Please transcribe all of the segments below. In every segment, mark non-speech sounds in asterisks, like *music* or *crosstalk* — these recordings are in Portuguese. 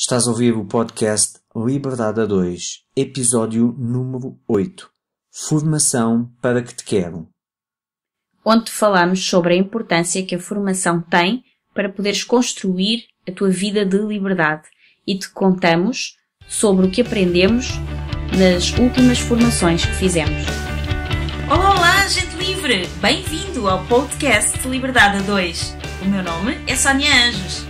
Estás a ouvir o podcast Liberdade a 2, episódio número 8. Formação para que te quero. Onde falamos sobre a importância que a formação tem para poderes construir a tua vida de liberdade e te contamos sobre o que aprendemos nas últimas formações que fizemos. Olá, olá, gente livre! Bem-vindo ao podcast Liberdade a 2. O meu nome é Sónia Anjos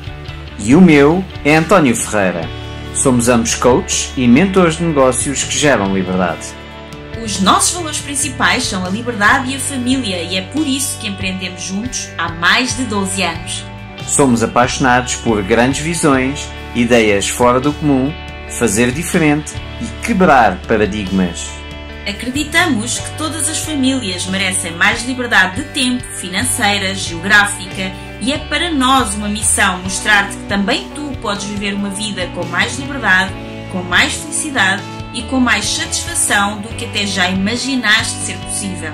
e o meu é António Ferreira. Somos ambos coaches e mentores de negócios que geram liberdade. Os nossos valores principais são a liberdade e a família, e é por isso que empreendemos juntos há mais de 12 anos. Somos apaixonados por grandes visões, ideias fora do comum, fazer diferente e quebrar paradigmas. Acreditamos que todas as famílias merecem mais liberdade de tempo, financeira, geográfica e é para nós uma missão mostrar-te que também tu podes viver uma vida com mais liberdade, com mais felicidade e com mais satisfação do que até já imaginaste ser possível.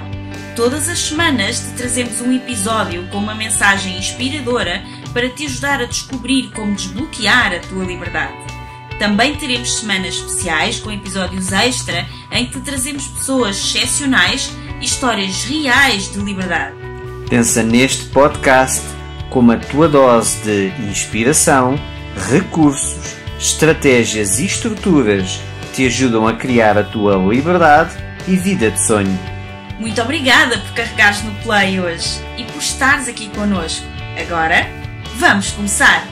Todas as semanas te trazemos um episódio com uma mensagem inspiradora para te ajudar a descobrir como desbloquear a tua liberdade. Também teremos semanas especiais com episódios extra em que te trazemos pessoas excepcionais e histórias reais de liberdade. Pensa neste podcast como a tua dose de inspiração, recursos, estratégias e estruturas te ajudam a criar a tua liberdade e vida de sonho. Muito obrigada por carregares no Play hoje e por estares aqui connosco. Agora, vamos começar!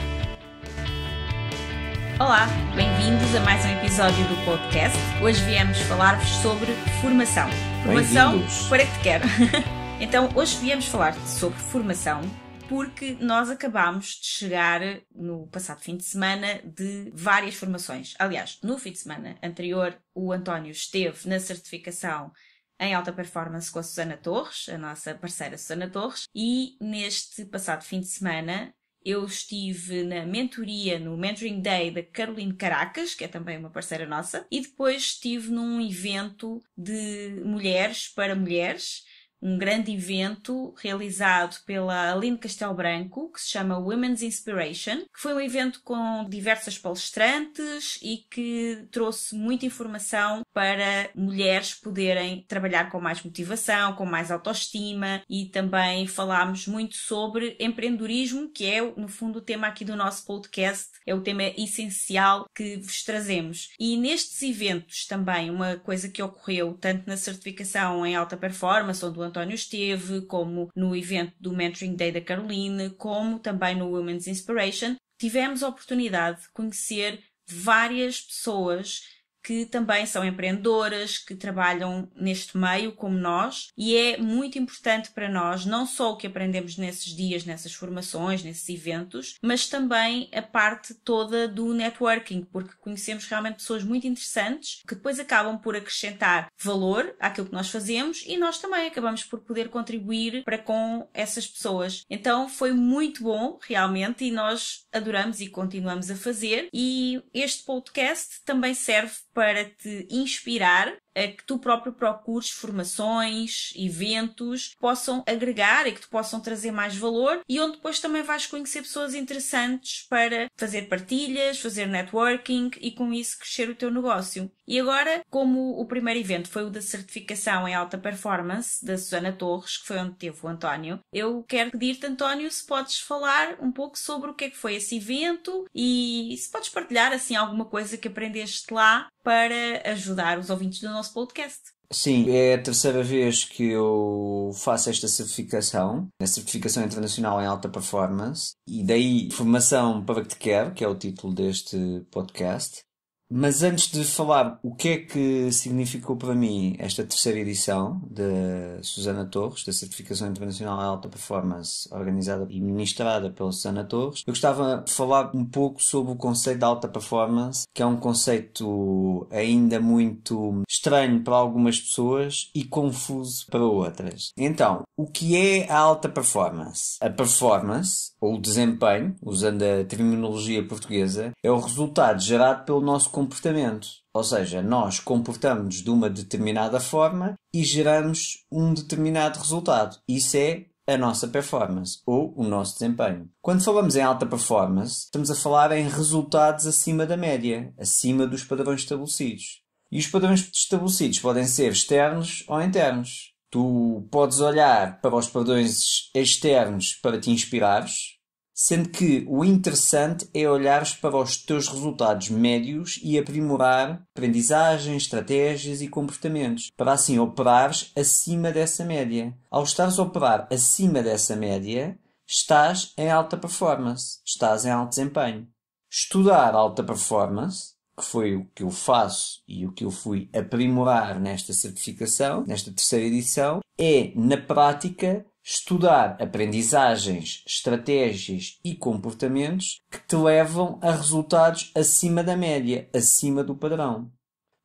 Olá, bem-vindos a mais um episódio do podcast. Hoje viemos falar-vos sobre formação. Formação para que te quero. *laughs* então, hoje viemos falar sobre formação porque nós acabámos de chegar no passado fim de semana de várias formações. Aliás, no fim de semana anterior, o António esteve na certificação em alta performance com a Susana Torres, a nossa parceira Susana Torres, e neste passado fim de semana eu estive na mentoria, no Mentoring Day da Caroline Caracas, que é também uma parceira nossa, e depois estive num evento de mulheres para mulheres, um grande evento realizado pela Aline Castel Branco, que se chama Women's Inspiration, que foi um evento com diversas palestrantes e que trouxe muita informação para mulheres poderem trabalhar com mais motivação, com mais autoestima e também falámos muito sobre empreendedorismo, que é, no fundo, o tema aqui do nosso podcast, é o tema essencial que vos trazemos. E nestes eventos também, uma coisa que ocorreu tanto na certificação em alta performance, onde o António esteve, como no evento do Mentoring Day da Caroline, como também no Women's Inspiration, tivemos a oportunidade de conhecer várias pessoas que também são empreendedoras, que trabalham neste meio como nós, e é muito importante para nós não só o que aprendemos nesses dias, nessas formações, nesses eventos, mas também a parte toda do networking, porque conhecemos realmente pessoas muito interessantes que depois acabam por acrescentar valor àquilo que nós fazemos e nós também acabamos por poder contribuir para com essas pessoas. Então foi muito bom, realmente, e nós adoramos e continuamos a fazer, e este podcast também serve para te inspirar a é que tu próprio procures formações, eventos que possam agregar e que te possam trazer mais valor e onde depois também vais conhecer pessoas interessantes para fazer partilhas, fazer networking e com isso crescer o teu negócio. E agora, como o primeiro evento foi o da certificação em alta performance da Susana Torres, que foi onde teve o António, eu quero pedir-te, António, se podes falar um pouco sobre o que é que foi esse evento e se podes partilhar assim alguma coisa que aprendeste lá para ajudar os ouvintes do nosso nosso podcast. Sim, é a terceira vez que eu faço esta certificação, a certificação internacional em alta performance, e daí formação para que te quer, que é o título deste podcast. Mas antes de falar o que é que significou para mim esta terceira edição da Susana Torres, da Certificação Internacional Alta Performance, organizada e ministrada pela Susana Torres, eu gostava de falar um pouco sobre o conceito de alta performance, que é um conceito ainda muito estranho para algumas pessoas e confuso para outras. Então, o que é a alta performance? A performance, ou o desempenho, usando a terminologia portuguesa, é o resultado gerado pelo nosso comportamentos. Ou seja, nós comportamos de uma determinada forma e geramos um determinado resultado. Isso é a nossa performance ou o nosso desempenho. Quando falamos em alta performance, estamos a falar em resultados acima da média, acima dos padrões estabelecidos. E os padrões estabelecidos podem ser externos ou internos. Tu podes olhar para os padrões externos para te inspirares, sendo que o interessante é olhares para os teus resultados médios e aprimorar aprendizagens, estratégias e comportamentos, para assim operares acima dessa média. Ao estares a operar acima dessa média, estás em alta performance, estás em alto desempenho. Estudar alta performance, que foi o que eu faço e o que eu fui aprimorar nesta certificação, nesta terceira edição, é, na prática, Estudar aprendizagens, estratégias e comportamentos que te levam a resultados acima da média, acima do padrão.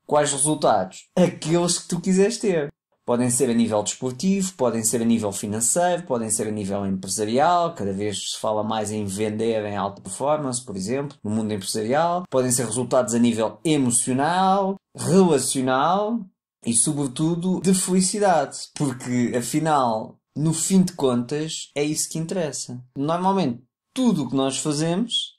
Quais resultados? Aqueles que tu quiseres ter. Podem ser a nível desportivo, podem ser a nível financeiro, podem ser a nível empresarial, cada vez se fala mais em vender em alta performance, por exemplo, no mundo empresarial. Podem ser resultados a nível emocional, relacional e, sobretudo, de felicidade, porque afinal no fim de contas, é isso que interessa. Normalmente, tudo o que nós fazemos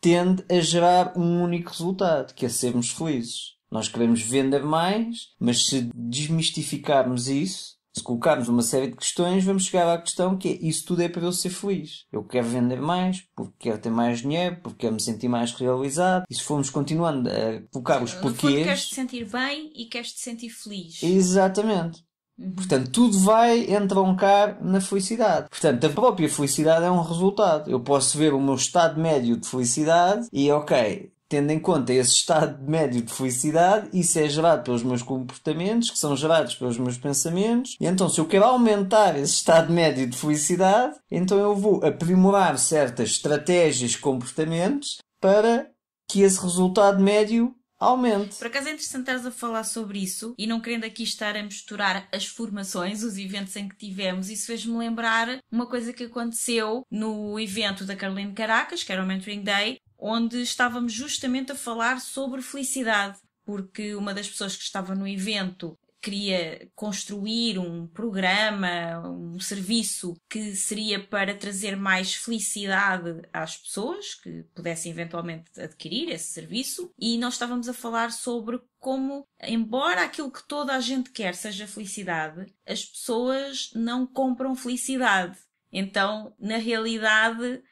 tende a gerar um único resultado, que é sermos felizes. Nós queremos vender mais, mas se desmistificarmos isso, se colocarmos uma série de questões, vamos chegar à questão que é isso tudo é para eu ser feliz. Eu quero vender mais, porque quero ter mais dinheiro, porque quero me sentir mais realizado. E se formos continuando a colocar os porquês... No fundo, queres-te sentir bem e queres-te sentir feliz. Exatamente. Uhum. Portanto, tudo vai entroncar na felicidade. Portanto, a própria felicidade é um resultado. Eu posso ver o meu estado médio de felicidade e, ok, tendo em conta esse estado médio de felicidade, isso é gerado pelos meus comportamentos, que são gerados pelos meus pensamentos. E então, se eu quero aumentar esse estado médio de felicidade, então eu vou aprimorar certas estratégias, comportamentos, para que esse resultado médio Aumente. Por acaso é interessante estares a falar sobre isso e não querendo aqui estar a misturar as formações, os eventos em que tivemos, isso fez-me lembrar uma coisa que aconteceu no evento da Caroline Caracas, que era o Mentoring Day, onde estávamos justamente a falar sobre felicidade porque uma das pessoas que estava no evento queria construir um programa, um serviço que seria para trazer mais felicidade às pessoas que pudessem eventualmente adquirir esse serviço, e nós estávamos a falar sobre como, embora aquilo que toda a gente quer seja felicidade, as pessoas não compram felicidade. Então, na realidade,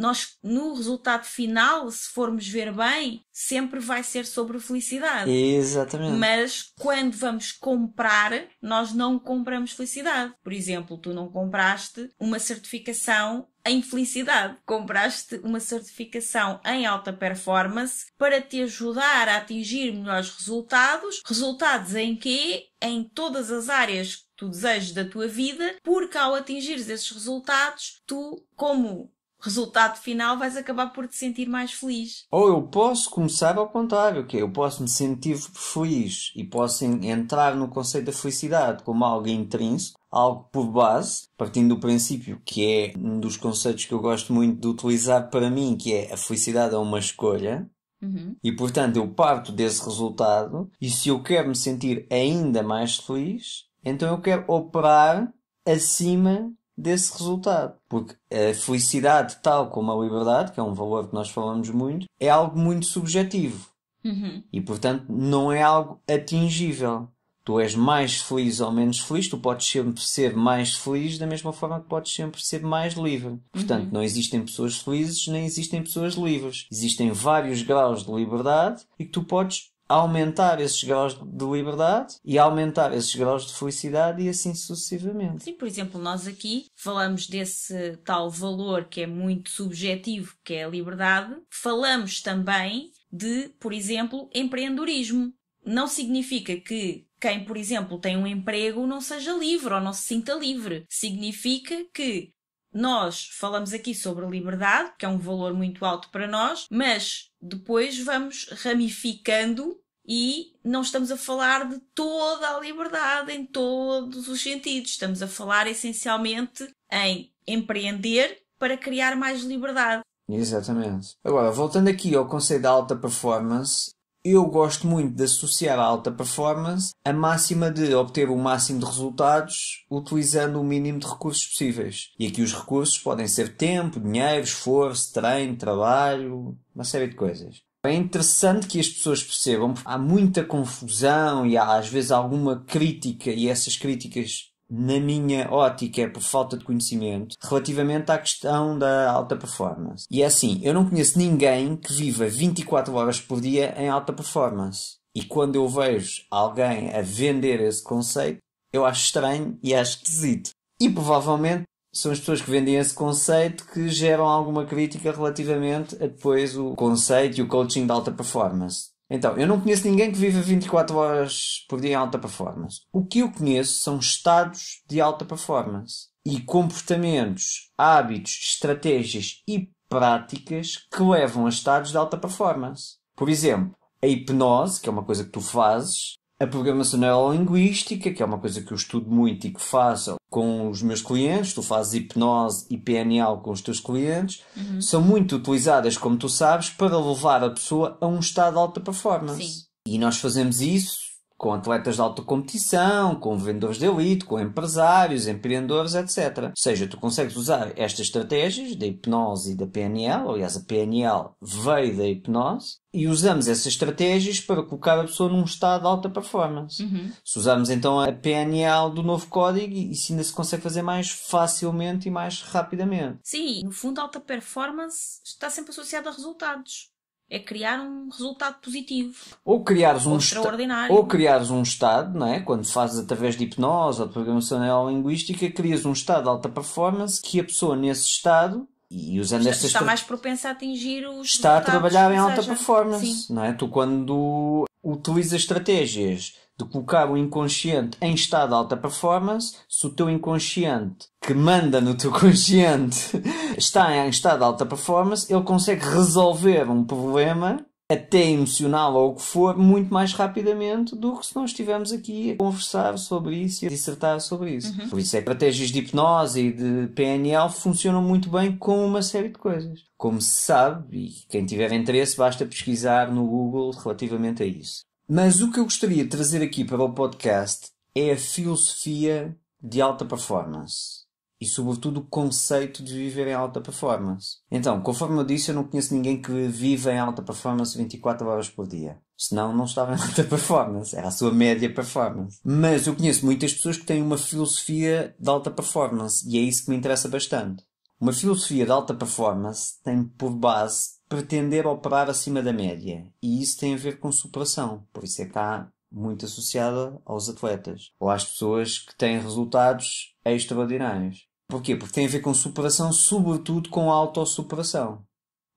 nós no resultado final, se formos ver bem, sempre vai ser sobre felicidade. Exatamente. Mas quando vamos comprar, nós não compramos felicidade. Por exemplo, tu não compraste uma certificação em felicidade. Compraste uma certificação em alta performance para te ajudar a atingir melhores resultados. Resultados em que? Em todas as áreas que tu desejas da tua vida, porque ao atingires esses resultados, tu, como resultado final vais acabar por te sentir mais feliz. Ou eu posso começar ao contrário, que é, eu posso me sentir feliz e posso entrar no conceito da felicidade como algo intrínseco, algo por base, partindo do princípio que é um dos conceitos que eu gosto muito de utilizar para mim, que é a felicidade é uma escolha. Uhum. E portanto eu parto desse resultado, e se eu quero me sentir ainda mais feliz, então eu quero operar acima desse resultado. Porque a felicidade, tal como a liberdade, que é um valor que nós falamos muito, é algo muito subjetivo. Uhum. E portanto não é algo atingível. Tu és mais feliz ou menos feliz, tu podes sempre ser mais feliz da mesma forma que podes sempre ser mais livre. Portanto, uhum. não existem pessoas felizes nem existem pessoas livres. Existem vários graus de liberdade e que tu podes aumentar esses graus de liberdade e aumentar esses graus de felicidade e assim sucessivamente. Sim, por exemplo, nós aqui falamos desse tal valor que é muito subjetivo, que é a liberdade, falamos também de, por exemplo, empreendedorismo. Não significa que quem, por exemplo, tem um emprego não seja livre ou não se sinta livre. Significa que nós falamos aqui sobre liberdade, que é um valor muito alto para nós, mas depois vamos ramificando e não estamos a falar de toda a liberdade em todos os sentidos. Estamos a falar essencialmente em empreender para criar mais liberdade. Exatamente. Agora, voltando aqui ao conceito de alta performance, eu gosto muito de associar a alta performance a máxima de obter o máximo de resultados utilizando o mínimo de recursos possíveis. E aqui os recursos podem ser tempo, dinheiro, esforço, treino, trabalho, uma série de coisas. É interessante que as pessoas percebam, há muita confusão e há às vezes alguma crítica, e essas críticas na minha ótica, é por falta de conhecimento relativamente à questão da alta performance. E é assim, eu não conheço ninguém que viva 24 horas por dia em alta performance. E quando eu vejo alguém a vender esse conceito, eu acho estranho e acho esquisito. E provavelmente são as pessoas que vendem esse conceito que geram alguma crítica relativamente a depois o conceito e o coaching de alta performance. Então, eu não conheço ninguém que viva 24 horas por dia em alta performance. O que eu conheço são estados de alta performance e comportamentos, hábitos, estratégias e práticas que levam a estados de alta performance. Por exemplo, a hipnose, que é uma coisa que tu fazes, a programação neurolinguística, é que é uma coisa que eu estudo muito e que faço com os meus clientes, tu fazes hipnose e PNL com os teus clientes, uhum. são muito utilizadas, como tu sabes, para levar a pessoa a um estado de alta performance. Sim. E nós fazemos isso com atletas de alta competição, com vendedores de elite, com empresários, empreendedores, etc. Ou seja, tu consegues usar estas estratégias da hipnose e da PNL, aliás, a PNL veio da hipnose, e usamos essas estratégias para colocar a pessoa num estado de alta performance. Uhum. Se usarmos então a PNL do novo código, isso ainda se consegue fazer mais facilmente e mais rapidamente. Sim, no fundo, alta performance está sempre associada a resultados é criar um resultado positivo. Ou criares um extraordinário. Ou criares um estado, não é? Quando fazes através de hipnose ou de programação neurolinguística, crias um estado de alta performance que a pessoa nesse estado e usando está, estas está mais propensa a atingir os está a trabalhar em alta performance, Sim. não é? Tu quando utilizas estratégias de colocar o inconsciente em estado de alta performance, se o teu inconsciente que manda no teu consciente está em estado de alta performance, ele consegue resolver um problema, até emocional ou o que for, muito mais rapidamente do que se nós estivermos aqui a conversar sobre isso e a dissertar sobre isso. Uhum. Por isso, é estratégias de hipnose e de PNL funcionam muito bem com uma série de coisas. Como se sabe, e quem tiver interesse, basta pesquisar no Google relativamente a isso. Mas o que eu gostaria de trazer aqui para o podcast é a filosofia de alta performance e, sobretudo, o conceito de viver em alta performance. Então, conforme eu disse, eu não conheço ninguém que vive em alta performance 24 horas por dia. Senão, não estava *laughs* em alta performance. Era a sua média performance. Mas eu conheço muitas pessoas que têm uma filosofia de alta performance e é isso que me interessa bastante. Uma filosofia de alta performance tem por base pretender operar acima da média e isso tem a ver com superação. Por isso é que está muito associada aos atletas ou às pessoas que têm resultados extraordinários. Porquê? Porque tem a ver com superação, sobretudo com autossuperação.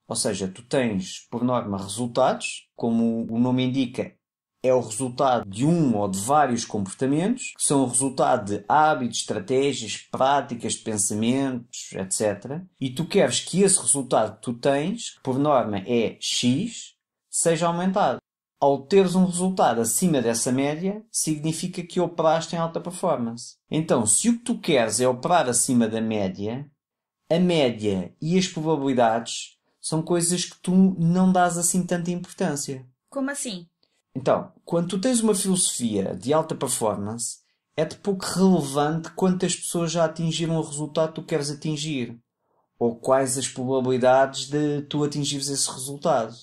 Ou seja, tu tens, por norma, resultados, como o nome indica, é o resultado de um ou de vários comportamentos, que são o resultado de hábitos, estratégias, práticas, pensamentos, etc. E tu queres que esse resultado que tu tens, que por norma é X, seja aumentado. Ao teres um resultado acima dessa média, significa que operaste em alta performance. Então, se o que tu queres é operar acima da média, a média e as probabilidades são coisas que tu não dás assim tanta importância. Como assim? Então, quando tu tens uma filosofia de alta performance, é de pouco relevante quantas pessoas já atingiram o resultado que tu queres atingir ou quais as probabilidades de tu atingires esse resultado.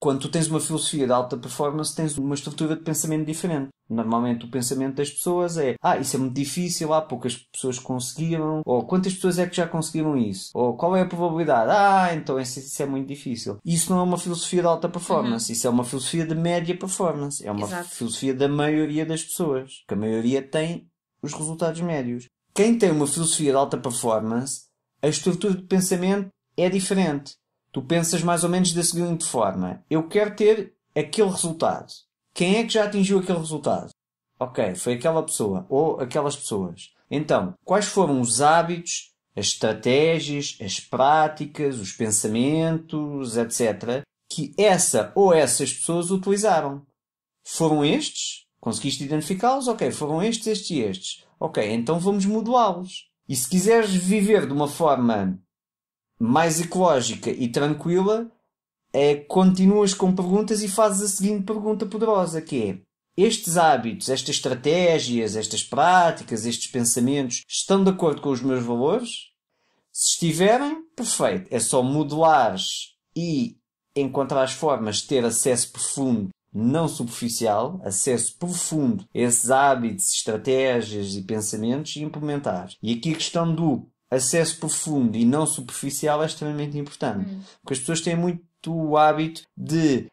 Quando tu tens uma filosofia de alta performance, tens uma estrutura de pensamento diferente. Normalmente o pensamento das pessoas é ah, isso é muito difícil, há poucas pessoas conseguiram, ou quantas pessoas é que já conseguiram isso, ou qual é a probabilidade, ah, então isso é muito difícil. Isso não é uma filosofia de alta performance, uhum. isso é uma filosofia de média performance, é uma Exato. filosofia da maioria das pessoas, que a maioria tem os resultados médios. Quem tem uma filosofia de alta performance, a estrutura de pensamento é diferente. Tu pensas mais ou menos da seguinte forma: eu quero ter aquele resultado. Quem é que já atingiu aquele resultado? Ok, foi aquela pessoa ou aquelas pessoas. Então, quais foram os hábitos, as estratégias, as práticas, os pensamentos, etc., que essa ou essas pessoas utilizaram? Foram estes? Conseguiste identificá-los? Ok, foram estes, estes e estes. Ok, então vamos modelá-los. E se quiseres viver de uma forma mais ecológica e tranquila é continuas com perguntas e fazes a seguinte pergunta poderosa que é estes hábitos, estas estratégias, estas práticas, estes pensamentos estão de acordo com os meus valores? Se estiverem, perfeito. É só modelares e encontrar as formas de ter acesso profundo, não superficial, acesso profundo a esses hábitos, estratégias e pensamentos e implementar. E aqui a questão do acesso profundo e não superficial é extremamente importante. Hum. Porque as pessoas têm muito o hábito de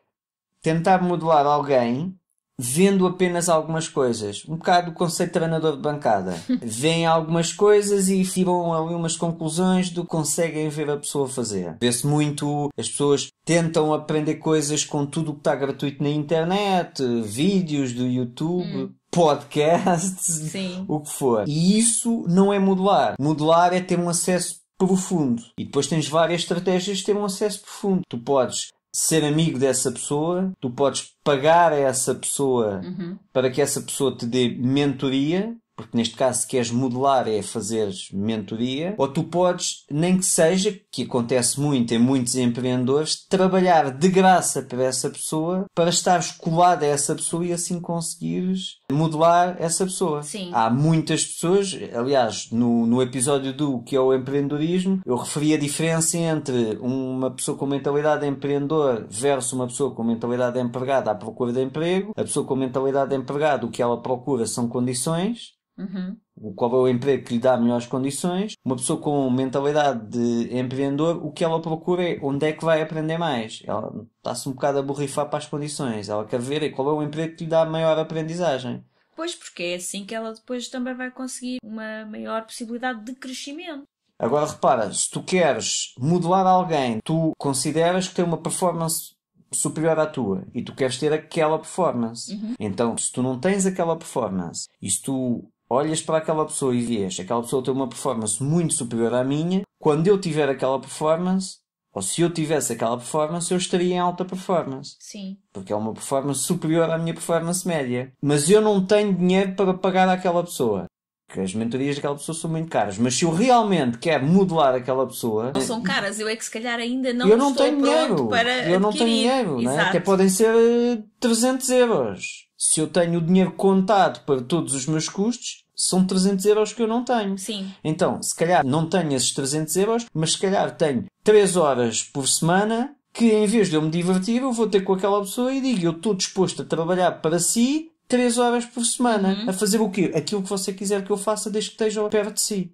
tentar modelar alguém vendo apenas algumas coisas. Um bocado o conceito de treinador de bancada. *laughs* Vêem algumas coisas e tiram algumas conclusões do que conseguem ver a pessoa fazer. Vê-se muito, as pessoas tentam aprender coisas com tudo o que está gratuito na internet, vídeos do YouTube. Hum podcasts, Sim. o que for. E isso não é modelar. Modelar é ter um acesso profundo. E depois tens várias estratégias de ter um acesso profundo. Tu podes ser amigo dessa pessoa, tu podes pagar a essa pessoa uhum. para que essa pessoa te dê mentoria, porque neste caso se queres modelar é fazer mentoria, ou tu podes, nem que seja, que acontece muito em muitos empreendedores, trabalhar de graça para essa pessoa, para estares colado a essa pessoa e assim conseguires modelar essa pessoa. Sim. Há muitas pessoas, aliás, no, no episódio do que é o empreendedorismo, eu referi a diferença entre uma pessoa com mentalidade de empreendedor versus uma pessoa com mentalidade de empregada à procura de emprego. A pessoa com mentalidade de empregado, o que ela procura são condições Uhum. Qual é o emprego que lhe dá melhores condições? Uma pessoa com mentalidade de empreendedor, o que ela procura é onde é que vai aprender mais. Ela está-se um bocado a borrifar para as condições. Ela quer ver é qual é o emprego que lhe dá maior aprendizagem. Pois, porque é assim que ela depois também vai conseguir uma maior possibilidade de crescimento. Agora repara, se tu queres modelar alguém, tu consideras que tem uma performance superior à tua e tu queres ter aquela performance. Uhum. Então, se tu não tens aquela performance e se tu olhas para aquela pessoa e vês aquela pessoa tem uma performance muito superior à minha, quando eu tiver aquela performance, ou se eu tivesse aquela performance, eu estaria em alta performance. Sim. Porque é uma performance superior à minha performance média. Mas eu não tenho dinheiro para pagar àquela pessoa. Porque as mentorias daquela pessoa são muito caras. Mas se eu realmente quero modelar aquela pessoa. Não são caras, eu é que se calhar ainda não Eu não tenho dinheiro. eu adquirir. não tenho dinheiro, né? até podem ser 300 eh, euros se eu tenho o dinheiro contado para todos os meus custos, são 300 euros que eu não tenho. Sim. Então, se calhar não tenho esses 300 euros, mas se calhar tenho 3 horas por semana que em vez de eu me divertir, eu vou ter com aquela pessoa e digo, eu estou disposto a trabalhar para si 3 horas por semana, uhum. a fazer o quê? Aquilo que você quiser que eu faça desde que esteja perto de si.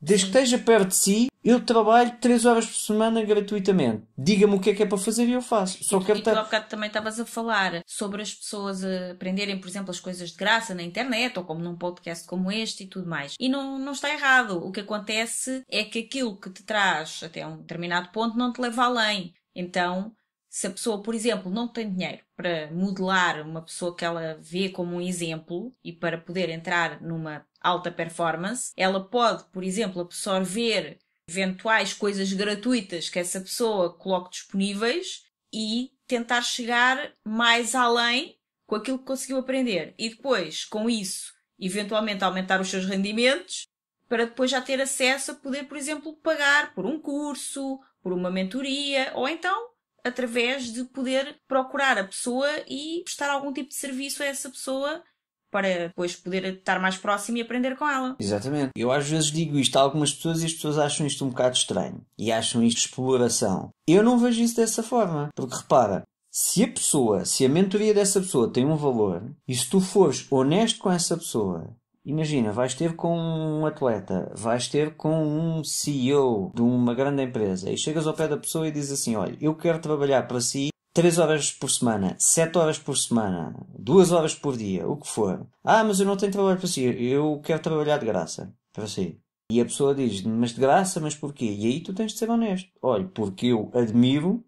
Desde que esteja perto de si, eu trabalho 3 horas por semana gratuitamente. Diga-me o que é que é para fazer e eu faço. Só e, quero tu há bocado também estavas a falar sobre as pessoas aprenderem, por exemplo, as coisas de graça na internet ou como num podcast como este e tudo mais. E não, não está errado. O que acontece é que aquilo que te traz até um determinado ponto não te leva além. Então, se a pessoa, por exemplo, não tem dinheiro para modelar uma pessoa que ela vê como um exemplo e para poder entrar numa alta performance, ela pode, por exemplo, absorver eventuais coisas gratuitas que essa pessoa coloque disponíveis e tentar chegar mais além com aquilo que conseguiu aprender e depois, com isso, eventualmente aumentar os seus rendimentos para depois já ter acesso a poder, por exemplo, pagar por um curso, por uma mentoria ou então através de poder procurar a pessoa e prestar algum tipo de serviço a essa pessoa para depois poder estar mais próximo e aprender com ela. Exatamente. Eu às vezes digo isto a algumas pessoas e as pessoas acham isto um bocado estranho e acham isto exploração. Eu não vejo isso dessa forma, porque repara, se a pessoa, se a mentoria dessa pessoa tem um valor e se tu fores honesto com essa pessoa, imagina, vais ter com um atleta, vais ter com um CEO de uma grande empresa e chegas ao pé da pessoa e dizes assim: Olha, eu quero trabalhar para si 3 horas por semana, 7 horas por semana, 2 horas por dia, o que for. Ah, mas eu não tenho trabalho para si, eu quero trabalhar de graça para si. E a pessoa diz, mas de graça, mas porquê? E aí tu tens de ser honesto. Olha, porque eu admiro,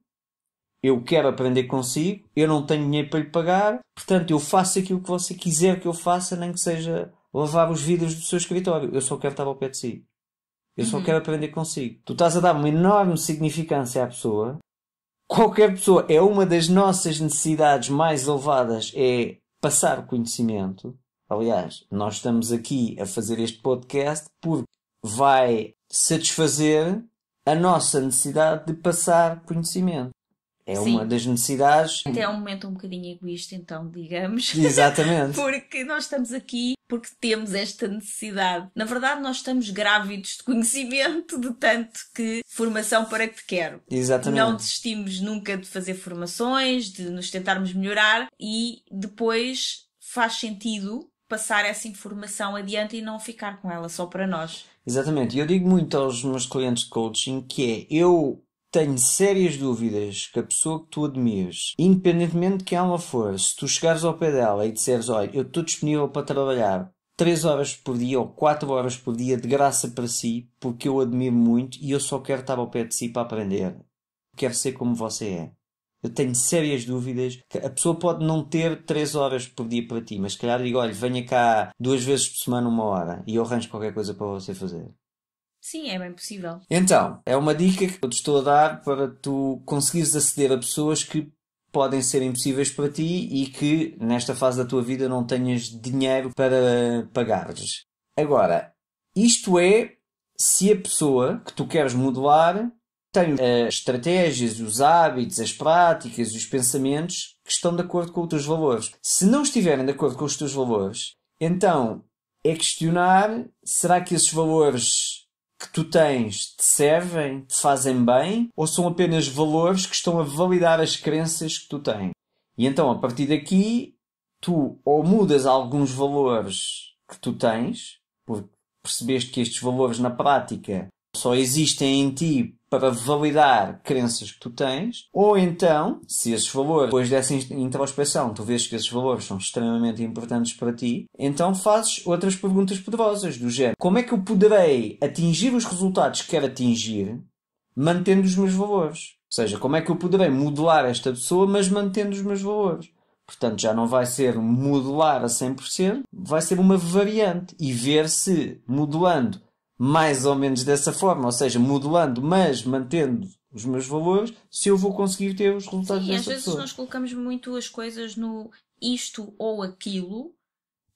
eu quero aprender consigo, eu não tenho dinheiro para lhe pagar, portanto eu faço aquilo que você quiser que eu faça, nem que seja lavar os vidros do seu escritório. Eu só quero estar ao pé de si. Eu uhum. só quero aprender consigo. Tu estás a dar uma enorme significância à pessoa qualquer pessoa, é uma das nossas necessidades mais elevadas, é passar conhecimento. Aliás, nós estamos aqui a fazer este podcast porque vai satisfazer a nossa necessidade de passar conhecimento. É Sim. uma das necessidades. Até é um momento um bocadinho egoísta, então, digamos. *laughs* Exatamente. porque nós estamos aqui porque temos esta necessidade. Na verdade, nós estamos grávidos de conhecimento de tanto que formação para que te quero. Exatamente. Não desistimos nunca de fazer formações, de nos tentarmos melhorar e depois faz sentido passar essa informação adiante e não ficar com ela só para nós. Exatamente. E eu digo muito aos meus clientes de coaching que é eu tenho sérias dúvidas que a pessoa que tu admires, independentemente de quem ela for, se tu chegares ao pé dela e disseres, olha, eu estou disponível para trabalhar 3 horas por dia ou 4 horas por dia de graça para si, porque eu admiro muito e eu só quero estar ao pé de si para aprender. Quero ser como você é. Eu tenho sérias dúvidas que a pessoa pode não ter 3 horas por dia para ti, mas se calhar digo, olha, venha cá duas vezes por semana uma hora e eu arranjo qualquer coisa para você fazer. Sim, é bem possível. Então, é uma dica que eu te estou a dar para tu conseguires aceder a pessoas que podem ser impossíveis para ti e que nesta fase da tua vida não tenhas dinheiro para pagares. Agora, isto é se a pessoa que tu queres modelar tem as eh, estratégias, os hábitos, as práticas e os pensamentos que estão de acordo com os teus valores. Se não estiverem de acordo com os teus valores, então é questionar será que esses valores que tu tens te servem, te fazem bem ou são apenas valores que estão a validar as crenças que tu tens? E então, a partir daqui, tu ou mudas alguns valores que tu tens, porque percebeste que estes valores na prática só existem em ti para validar crenças que tu tens, ou então, se esses valores, depois dessa introspeção, tu vês que esses valores são extremamente importantes para ti, então fazes outras perguntas poderosas, do género: como é que eu poderei atingir os resultados que quero atingir mantendo os meus valores? Ou seja, como é que eu poderei modelar esta pessoa, mas mantendo os meus valores? Portanto, já não vai ser modelar a 100%, vai ser uma variante e ver se, modelando mais ou menos dessa forma, ou seja, modulando, mas mantendo os meus valores, se eu vou conseguir ter os resultados Sim, dessa pessoa. E às vezes nós colocamos muito as coisas no isto ou aquilo,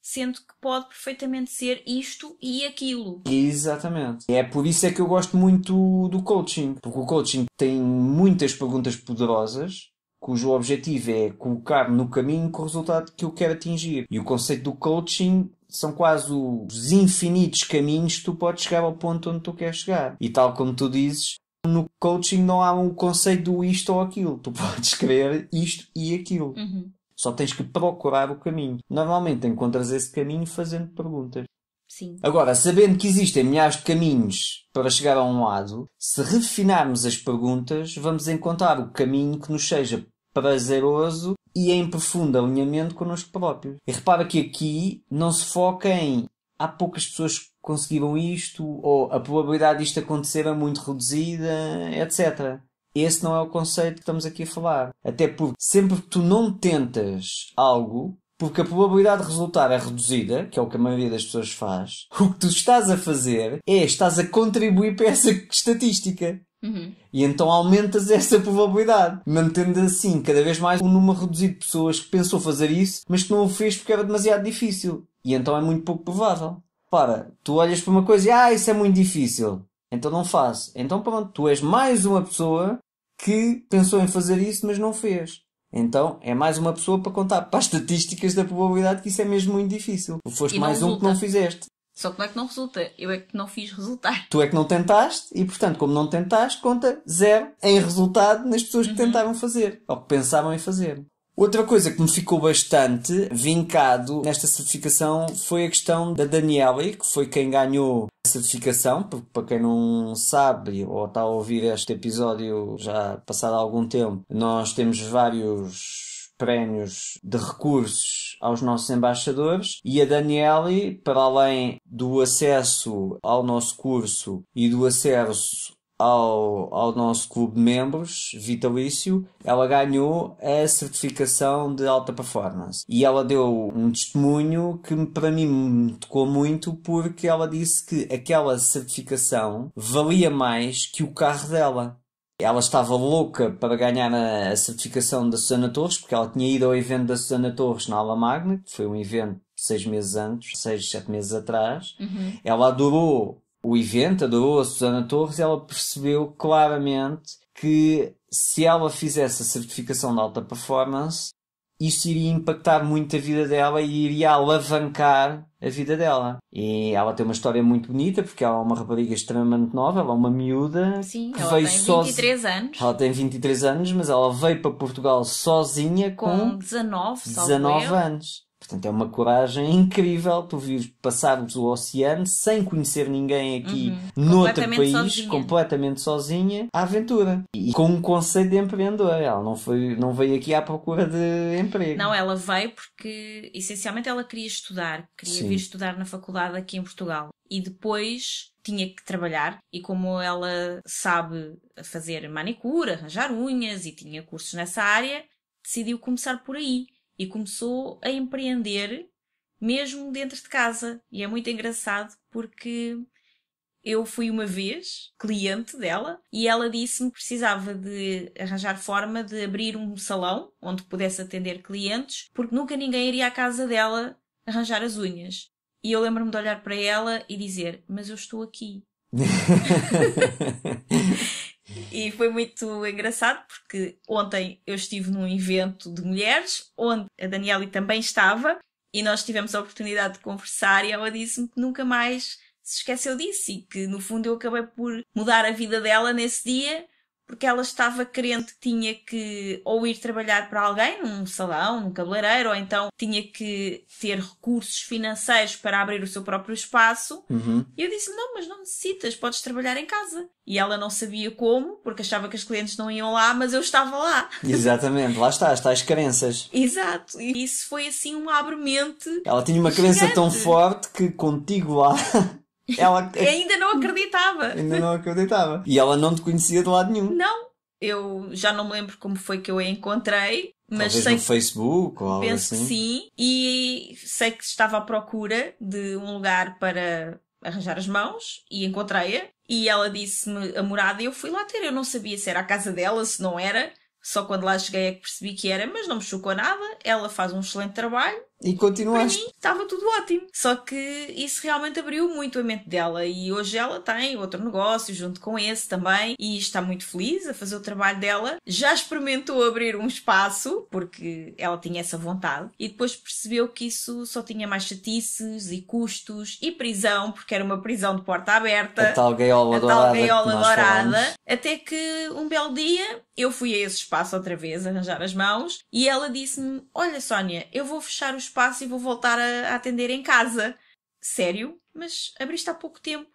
sendo que pode perfeitamente ser isto e aquilo. Exatamente. É por isso é que eu gosto muito do coaching, porque o coaching tem muitas perguntas poderosas cujo objetivo é colocar no caminho o resultado que eu quero atingir. E o conceito do coaching são quase os infinitos caminhos que tu podes chegar ao ponto onde tu queres chegar. E tal como tu dizes, no coaching não há um conceito do isto ou aquilo. Tu *laughs* podes querer isto e aquilo. Uhum. Só tens que procurar o caminho. Normalmente encontras esse caminho fazendo perguntas. Sim. Agora, sabendo que existem milhares de caminhos para chegar a um lado, se refinarmos as perguntas, vamos encontrar o caminho que nos seja prazeroso e em profundo alinhamento connosco próprios. E repara que aqui não se foca em há ah, poucas pessoas que conseguiram isto ou a probabilidade disto acontecer é muito reduzida, etc. Esse não é o conceito que estamos aqui a falar. Até porque sempre que tu não tentas algo, porque a probabilidade de resultar é reduzida, que é o que a maioria das pessoas faz, o que tu estás a fazer é estás a contribuir para essa *laughs* estatística. Uhum. E então aumentas *laughs* essa probabilidade, mantendo assim cada vez mais um número reduzido de pessoas que pensou fazer isso, mas que não o fez porque era demasiado difícil. E então é muito pouco provável. Para, tu olhas para uma coisa e ah, isso é muito difícil, então não faz. Então pronto, tu és mais uma pessoa que pensou em fazer isso, mas não fez. Então é mais uma pessoa para contar para as *laughs* estatísticas da probabilidade que isso é mesmo muito difícil. Foste mais resulta. um que não fizeste. Só que não é que não resulta, eu é que não fiz resultar. Tu é que não tentaste e, portanto, como não tentaste, conta zero em resultado nas pessoas que uhum. tentaram fazer ou que pensavam em fazer. Outra coisa que me ficou bastante vincado nesta certificação foi a questão da Daniela, que foi quem ganhou a certificação, para quem não sabe ou está a ouvir este episódio já passado algum tempo, nós temos vários prémios de recursos aos nossos embaixadores e a Daniele, para além do acesso ao nosso curso e do acesso ao, ao nosso clube de membros vitalício, ela ganhou a certificação de alta performance. E ela deu um testemunho que para mim me tocou muito porque ela disse que aquela certificação valia mais que o carro dela. Ela estava louca para ganhar a, certificação da Susana Torres, porque ela tinha ido ao evento da Susana Torres na Aula Magna, que foi um evento seis meses antes, seis, sete meses atrás. Uhum. Ela adorou o evento, adorou a Susana Torres, e ela percebeu claramente que se ela fizesse a certificação de alta performance, isso iria impactar muito a vida dela e iria alavancar a vida dela. E ela tem uma história muito bonita, porque ela é uma rapariga extremamente nova, ela é uma miúda. Sim, que ela veio tem soz... 23 anos. Ela tem 23 anos, mas ela veio para Portugal sozinha com, com 19, 19 anos. Portanto, é uma coragem incrível tu vires passarmos o oceano sem conhecer ninguém aqui uhum. noutro país, sozinha. completamente sozinha, à aventura. E com um conceito de empreendedora. Ela não, foi, não veio aqui à procura de emprego. Não, ela veio porque essencialmente ela queria estudar, queria Sim. vir estudar na faculdade aqui em Portugal. E depois tinha que trabalhar e como ela sabe fazer manicura, arranjar unhas e tinha cursos nessa área, decidiu começar por aí e começou a empreender mesmo dentro de casa. E é muito engraçado porque eu fui uma vez cliente dela e ela disse-me que precisava de arranjar forma de abrir um salão onde pudesse atender clientes, porque nunca ninguém iria à casa dela arranjar as unhas. E eu lembro-me de olhar para ela e dizer: Mas eu estou aqui. *laughs* *laughs* E foi muito engraçado porque ontem eu estive num evento de mulheres onde a Daniela também estava e nós tivemos a oportunidade de conversar e ela disse-me que nunca mais se esqueceu disso e que no fundo eu acabei por mudar a vida dela nesse dia porque ela estava crente que tinha que ou ir trabalhar para alguém, num salão, num cabeleireiro, ou então tinha que ter recursos financeiros para abrir o seu próprio espaço. Uhum. E eu disse não, mas não necessitas, podes trabalhar em casa. E ela não sabia como, porque achava que as clientes não iam lá, mas eu estava lá. *laughs* Exatamente, lá está, está as crenças. Exato, e isso foi assim um abre-mente. Ela tinha uma gigante. crença tão forte que contigo lá *laughs* Ela ainda não acreditava. ainda não acreditava. E ela não te conhecia de lado nenhum. Não. Eu já não me lembro como foi que eu a encontrei, mas sei no Facebook ou algo penso que assim. sim. E sei que estava à procura de um lugar para arranjar as mãos e encontrei-a. E ela disse-me a morada e eu fui lá ter. Eu não sabia se era a casa dela, se não era. Só quando lá cheguei é que percebi que era, mas não me chocou nada. Ela faz um excelente trabalho e continuaste. Para mim, estava tudo ótimo. Só que isso realmente abriu muito a mente dela e hoje ela tem outro negócio junto com esse também e está muito feliz a fazer o trabalho dela. Já experimentou abrir um espaço porque ela tinha essa vontade e depois percebeu que isso só tinha mais chatices e custos e prisão, porque era uma prisão de porta aberta. A tal gaiola a tal dourada. Gaiola dourada até que um belo dia eu fui a esse espaço outra vez arranjar as mãos e ela disse-me: Olha, Sónia, eu vou fechar o espaço espaço e vou voltar a, a atender em casa. Sério? Mas abriste há pouco tempo.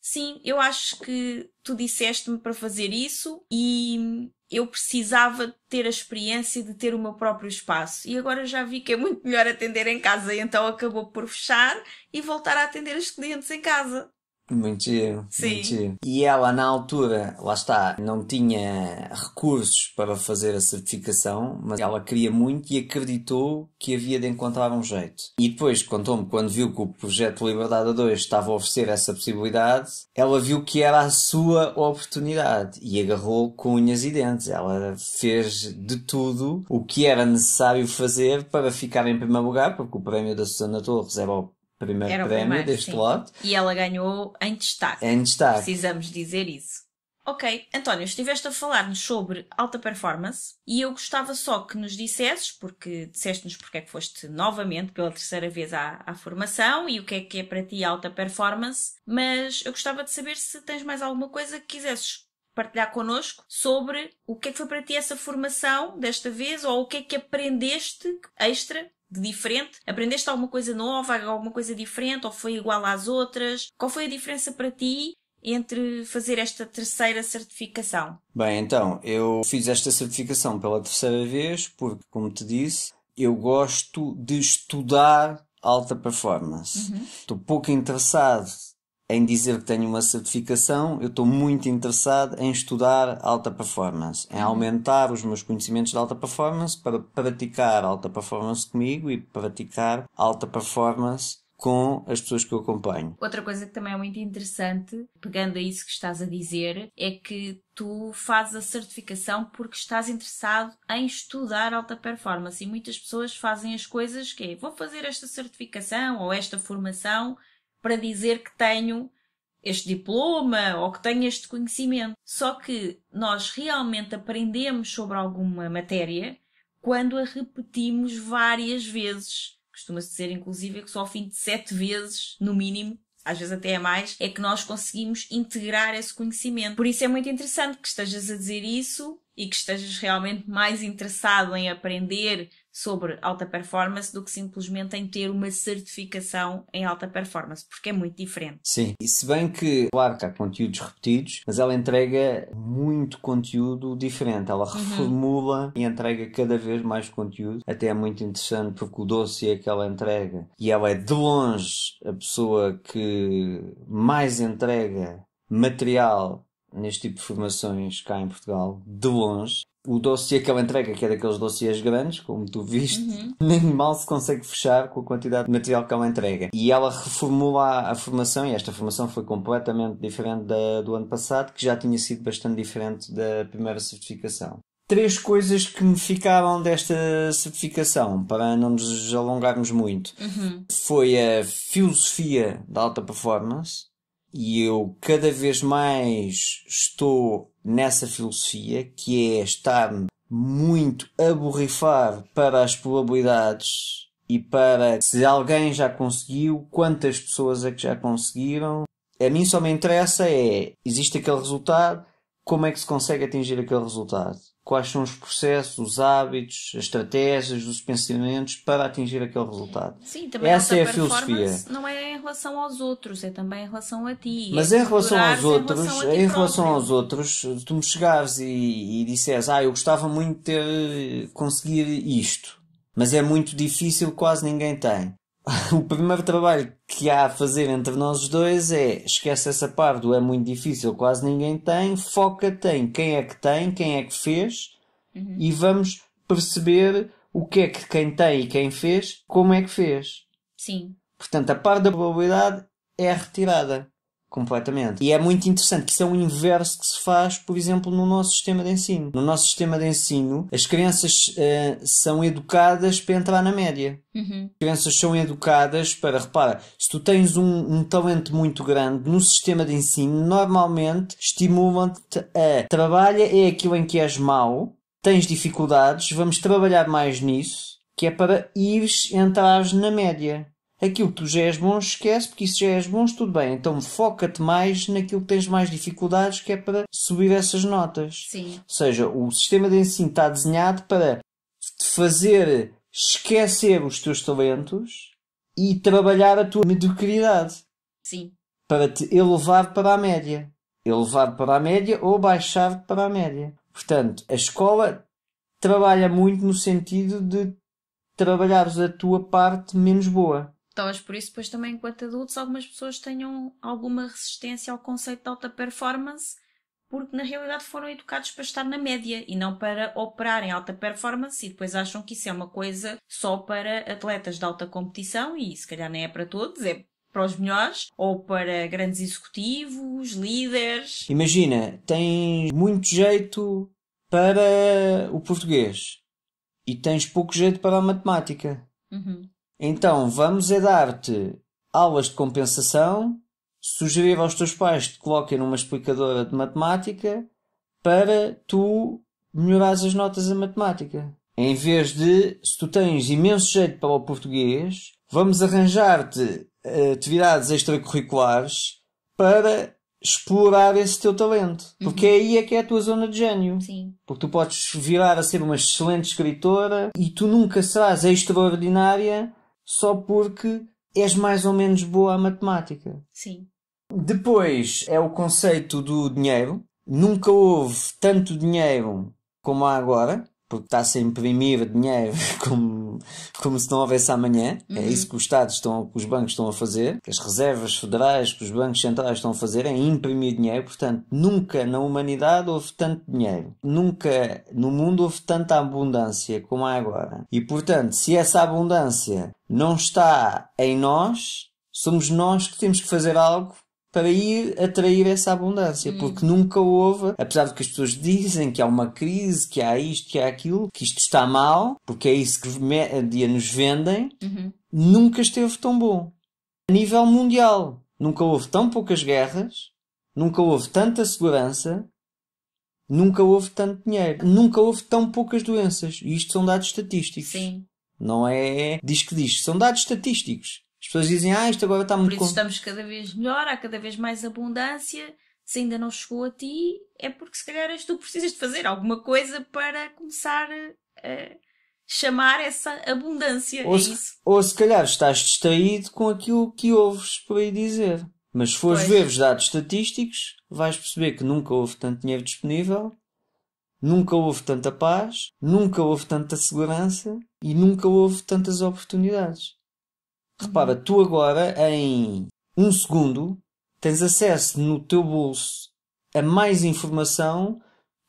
Sim, eu acho que tu disseste-me para fazer isso e eu precisava ter a experiência de ter o meu próprio espaço. E agora já vi que é muito melhor atender em casa, então acabou por fechar e voltar a atender os clientes em casa. Muito giro. Sim. E ela, na altura, lá está, não tinha recursos para fazer a certificação, mas ela queria muito e acreditou que havia de encontrar um jeito. E depois contou-me, quando viu que o projeto Liberdade 2 estava a oferecer essa possibilidade, ela viu que era a sua oportunidade e agarrou com unhas e dentes. Ela fez de tudo o que era necessário fazer para ficar em primeiro lugar, porque o prémio da Susana Torres era o primeiro Era prémio primeiro, deste sim. lote. E ela ganhou em destaque. Em destaque. Precisamos dizer isso. Ok, António, estiveste a falar-nos sobre alta performance e eu gostava só que nos dissesses, porque disseste-nos porque é que foste novamente pela terceira vez à, à, formação e o que é que é para ti alta performance, mas eu gostava de saber se tens mais alguma coisa que quisesses partilhar connosco sobre o que é que foi para ti essa formação desta vez ou o que é que aprendeste extra de diferente? Aprendeste alguma coisa nova, alguma coisa diferente ou foi igual às outras? Qual foi a diferença para ti entre fazer esta terceira certificação? Bem, então, eu fiz esta certificação pela terceira vez, porque, como te disse, eu gosto de estudar alta performance. Uhum. Estou pouco interessado em dizer que tenho uma certificação, eu estou muito interessado em estudar alta performance, em uhum. aumentar os meus conhecimentos de alta performance para praticar alta performance comigo e praticar alta performance com as pessoas que eu acompanho. Outra coisa que também é muito interessante, pegando a isso que estás a dizer, é que tu fazes a certificação porque estás interessado em estudar alta performance e muitas pessoas fazem as coisas que é, vou fazer esta certificação ou esta formação para dizer que tenho este diploma ou que tenho este conhecimento. Só que nós realmente aprendemos sobre alguma matéria quando a repetimos várias vezes. Costuma-se dizer, inclusive, que só ao fim de sete vezes, no mínimo, às vezes até é mais, é que nós conseguimos integrar esse conhecimento. Por isso é muito interessante que estejas a dizer isso e que estejas realmente mais interessado em aprender sobre alta performance do que simplesmente em ter uma certificação em alta performance, porque é muito diferente. Sim, e se bem que, claro que há conteúdos repetidos, mas ela entrega muito conteúdo diferente, ela uhum. reformula uhum. e entrega cada vez mais conteúdo, até é muito interessante porque o dossiê é que ela entrega, e ela é de longe a pessoa que mais entrega material neste tipo de formações cá em Portugal, de longe. O dossiê que ela entrega, que é daqueles dossiês grandes, como tu viste, uhum. *laughs* nem mal se consegue fechar com a quantidade de material que ela entrega. E ela reformula a formação, e esta formação foi completamente diferente da, do ano passado, que já tinha sido bastante diferente da primeira certificação. Três coisas que me ficaram desta certificação, para não nos alongarmos muito. Uhum. Foi a filosofia da alta performance, e eu cada vez mais estou nessa filosofia que é estar muito aborrifado para as probabilidades e para se alguém já conseguiu, quantas pessoas é que já conseguiram. A mim só me interessa é, existe aquele resultado, como é que se consegue atingir aquele resultado? quais são os processos, os hábitos, as estratégias, os pensamentos para atingir aquele resultado. Sim, também Essa é a filosofia. Não é em relação aos outros, é também em relação a ti. É mas é em relação aos outros, em relação, em relação aos outros, tu me chegares e, e disseres, ah, eu gostava muito de ter conseguir isto, mas é muito difícil, quase ninguém tem. *laughs* o primeiro trabalho que há a fazer entre nós dois é esquece essa parte do é muito difícil, quase ninguém tem, foca tem, em quem é que tem, quem é que fez uhum. e vamos perceber o que é que quem tem e quem fez, como é que fez. Sim. Portanto, a parte da probabilidade é retirada. Completamente. E é muito interessante que isso é um inverso que se faz, por exemplo, no nosso sistema de ensino. No nosso sistema de ensino, as crianças uh, são educadas para entrar na média. Uhum. As crianças são educadas para, repara, se tu tens um, um talento muito grande no sistema de ensino, normalmente estimulam-te a trabalha é aquilo em que és mau, tens dificuldades, vamos trabalhar mais nisso, que é para ires, entrar na média aquilo que tu já és bom, esquece, porque isso já és bom, tudo bem. Então foca-te mais naquilo que tens mais dificuldades, que é para subir essas notas. Sim. Ou seja, o sistema de ensino está desenhado para te fazer esquecer os teus talentos e trabalhar a tua mediocridade. Sim. Para te elevar para a média. Elevar para a média ou baixar para a média. Portanto, a escola trabalha muito no sentido de trabalhares a tua parte menos boa Talvez por isso, depois também, enquanto adultos, algumas pessoas tenham alguma resistência ao conceito de alta performance, porque na realidade foram educados para estar na média e não para operar em alta performance e depois acham que isso é uma coisa só para atletas de alta competição e se calhar nem é para todos, é para os melhores ou para grandes executivos, líderes. Imagina, tens muito jeito para o português e tens pouco jeito para a matemática. Uhum. Então, vamos é dar-te aulas de compensação, sugerir aos teus pais que te coloquem numa explicadora de matemática para tu melhorares as notas em matemática. Em vez de, se tu tens imenso jeito para o português, vamos arranjar-te eh, atividades extracurriculares para explorar esse teu talento. Uhum. Porque é aí é que é a tua zona de gênio. Sim. Porque tu podes virar a ser uma excelente escritora e tu nunca serás extraordinária só porque és mais ou menos boa à matemática. Sim. Depois é o conceito do dinheiro. Nunca houve tanto dinheiro como há agora, porque está-se a imprimir dinheiro *laughs* como, como se não houvesse amanhã. É uhum. É isso que os Estados estão, que os bancos estão a fazer, que as reservas federais, que os bancos centrais estão a fazer, é imprimir dinheiro. Portanto, nunca na humanidade houve tanto dinheiro. Nunca no mundo houve tanta abundância como há agora. E, portanto, se essa abundância não está em nós, somos nós que temos que fazer algo para ir atrair essa abundância, hum. porque nunca houve, apesar de que as pessoas dizem que há uma crise, que há isto, que há aquilo, que isto está mal, porque é isso que a dia nos vendem, uhum. nunca esteve tão bom. A nível mundial, nunca houve tão poucas guerras, nunca houve tanta segurança, nunca houve tanto dinheiro, nunca houve tão poucas doenças. E isto são dados estatísticos. Sim. Não é que diz, são dados estatísticos. As pessoas dizem, ah, isto agora está muito. Por isso estamos cada vez melhor, há cada vez mais abundância. Se ainda não chegou a ti, é porque se calhar tu precisas de fazer alguma coisa para começar a chamar essa abundância. Ou, é se, ou se calhar estás distraído com aquilo que ouves por aí dizer. Mas se fores ver os dados estatísticos, vais perceber que nunca houve tanto dinheiro disponível, nunca houve tanta paz, nunca houve tanta segurança e nunca houve tantas oportunidades. Repara, tu agora, em um segundo, tens acesso no teu bolso a mais informação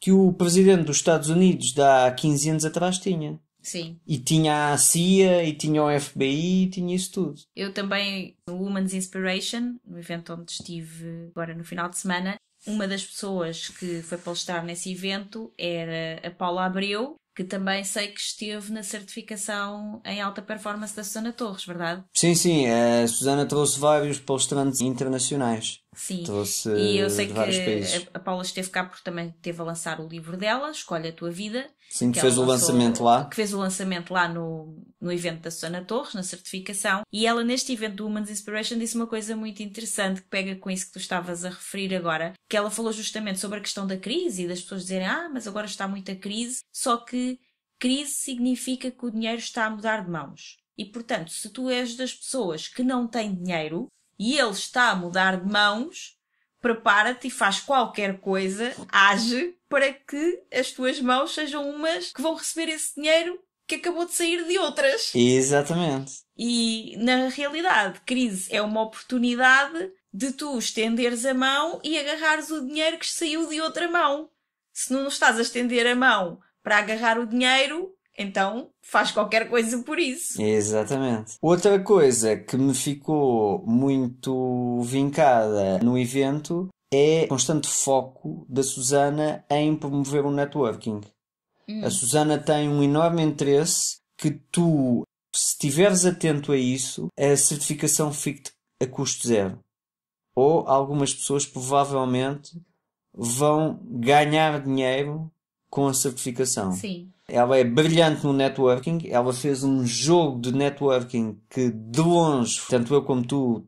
que o presidente dos Estados Unidos de há 15 anos atrás tinha. Sim. E tinha a CIA, e tinha o FBI, e tinha isso tudo. Eu também, no Woman's Inspiration, no evento onde estive agora no final de semana, uma das pessoas que foi palestrar nesse evento era a Paula Abreu, que também sei que esteve na certificação em alta performance da Susana Torres, verdade? Sim, sim. A Susana trouxe vários palestrantes internacionais. Sim, trouxe e eu sei que países. a Paula esteve cá porque também teve a lançar o livro dela, Escolha a Tua Vida, Sim, que, que fez o lançamento lá. Que fez o lançamento lá no, no evento da Susana Torres, na certificação. E ela, neste evento do Women's Inspiration, disse uma coisa muito interessante que pega com isso que tu estavas a referir agora. Que ela falou justamente sobre a questão da crise e das pessoas dizerem, ah, mas agora está muita crise. Só que crise significa que o dinheiro está a mudar de mãos. E, portanto, se tu és das pessoas que não têm dinheiro e ele está a mudar de mãos, prepara-te e faz qualquer coisa, age para que as tuas mãos sejam umas que vão receber esse dinheiro que acabou de sair de outras. Exatamente. E na realidade, crise é uma oportunidade de tu estenderes a mão e agarrares o dinheiro que saiu de outra mão. Se não estás a estender a mão para agarrar o dinheiro, então faz qualquer coisa por isso. Exatamente. Outra coisa que me ficou muito vincada no evento é o constante foco da Susana em promover o networking. Hum. A Susana tem um enorme interesse que tu, se estiveres atento a isso, a certificação fique a custo zero. Ou algumas pessoas provavelmente vão ganhar dinheiro com a certificação. Sim. Ela é brilhante no networking, ela fez um jogo de networking que de longe, tanto eu como tu,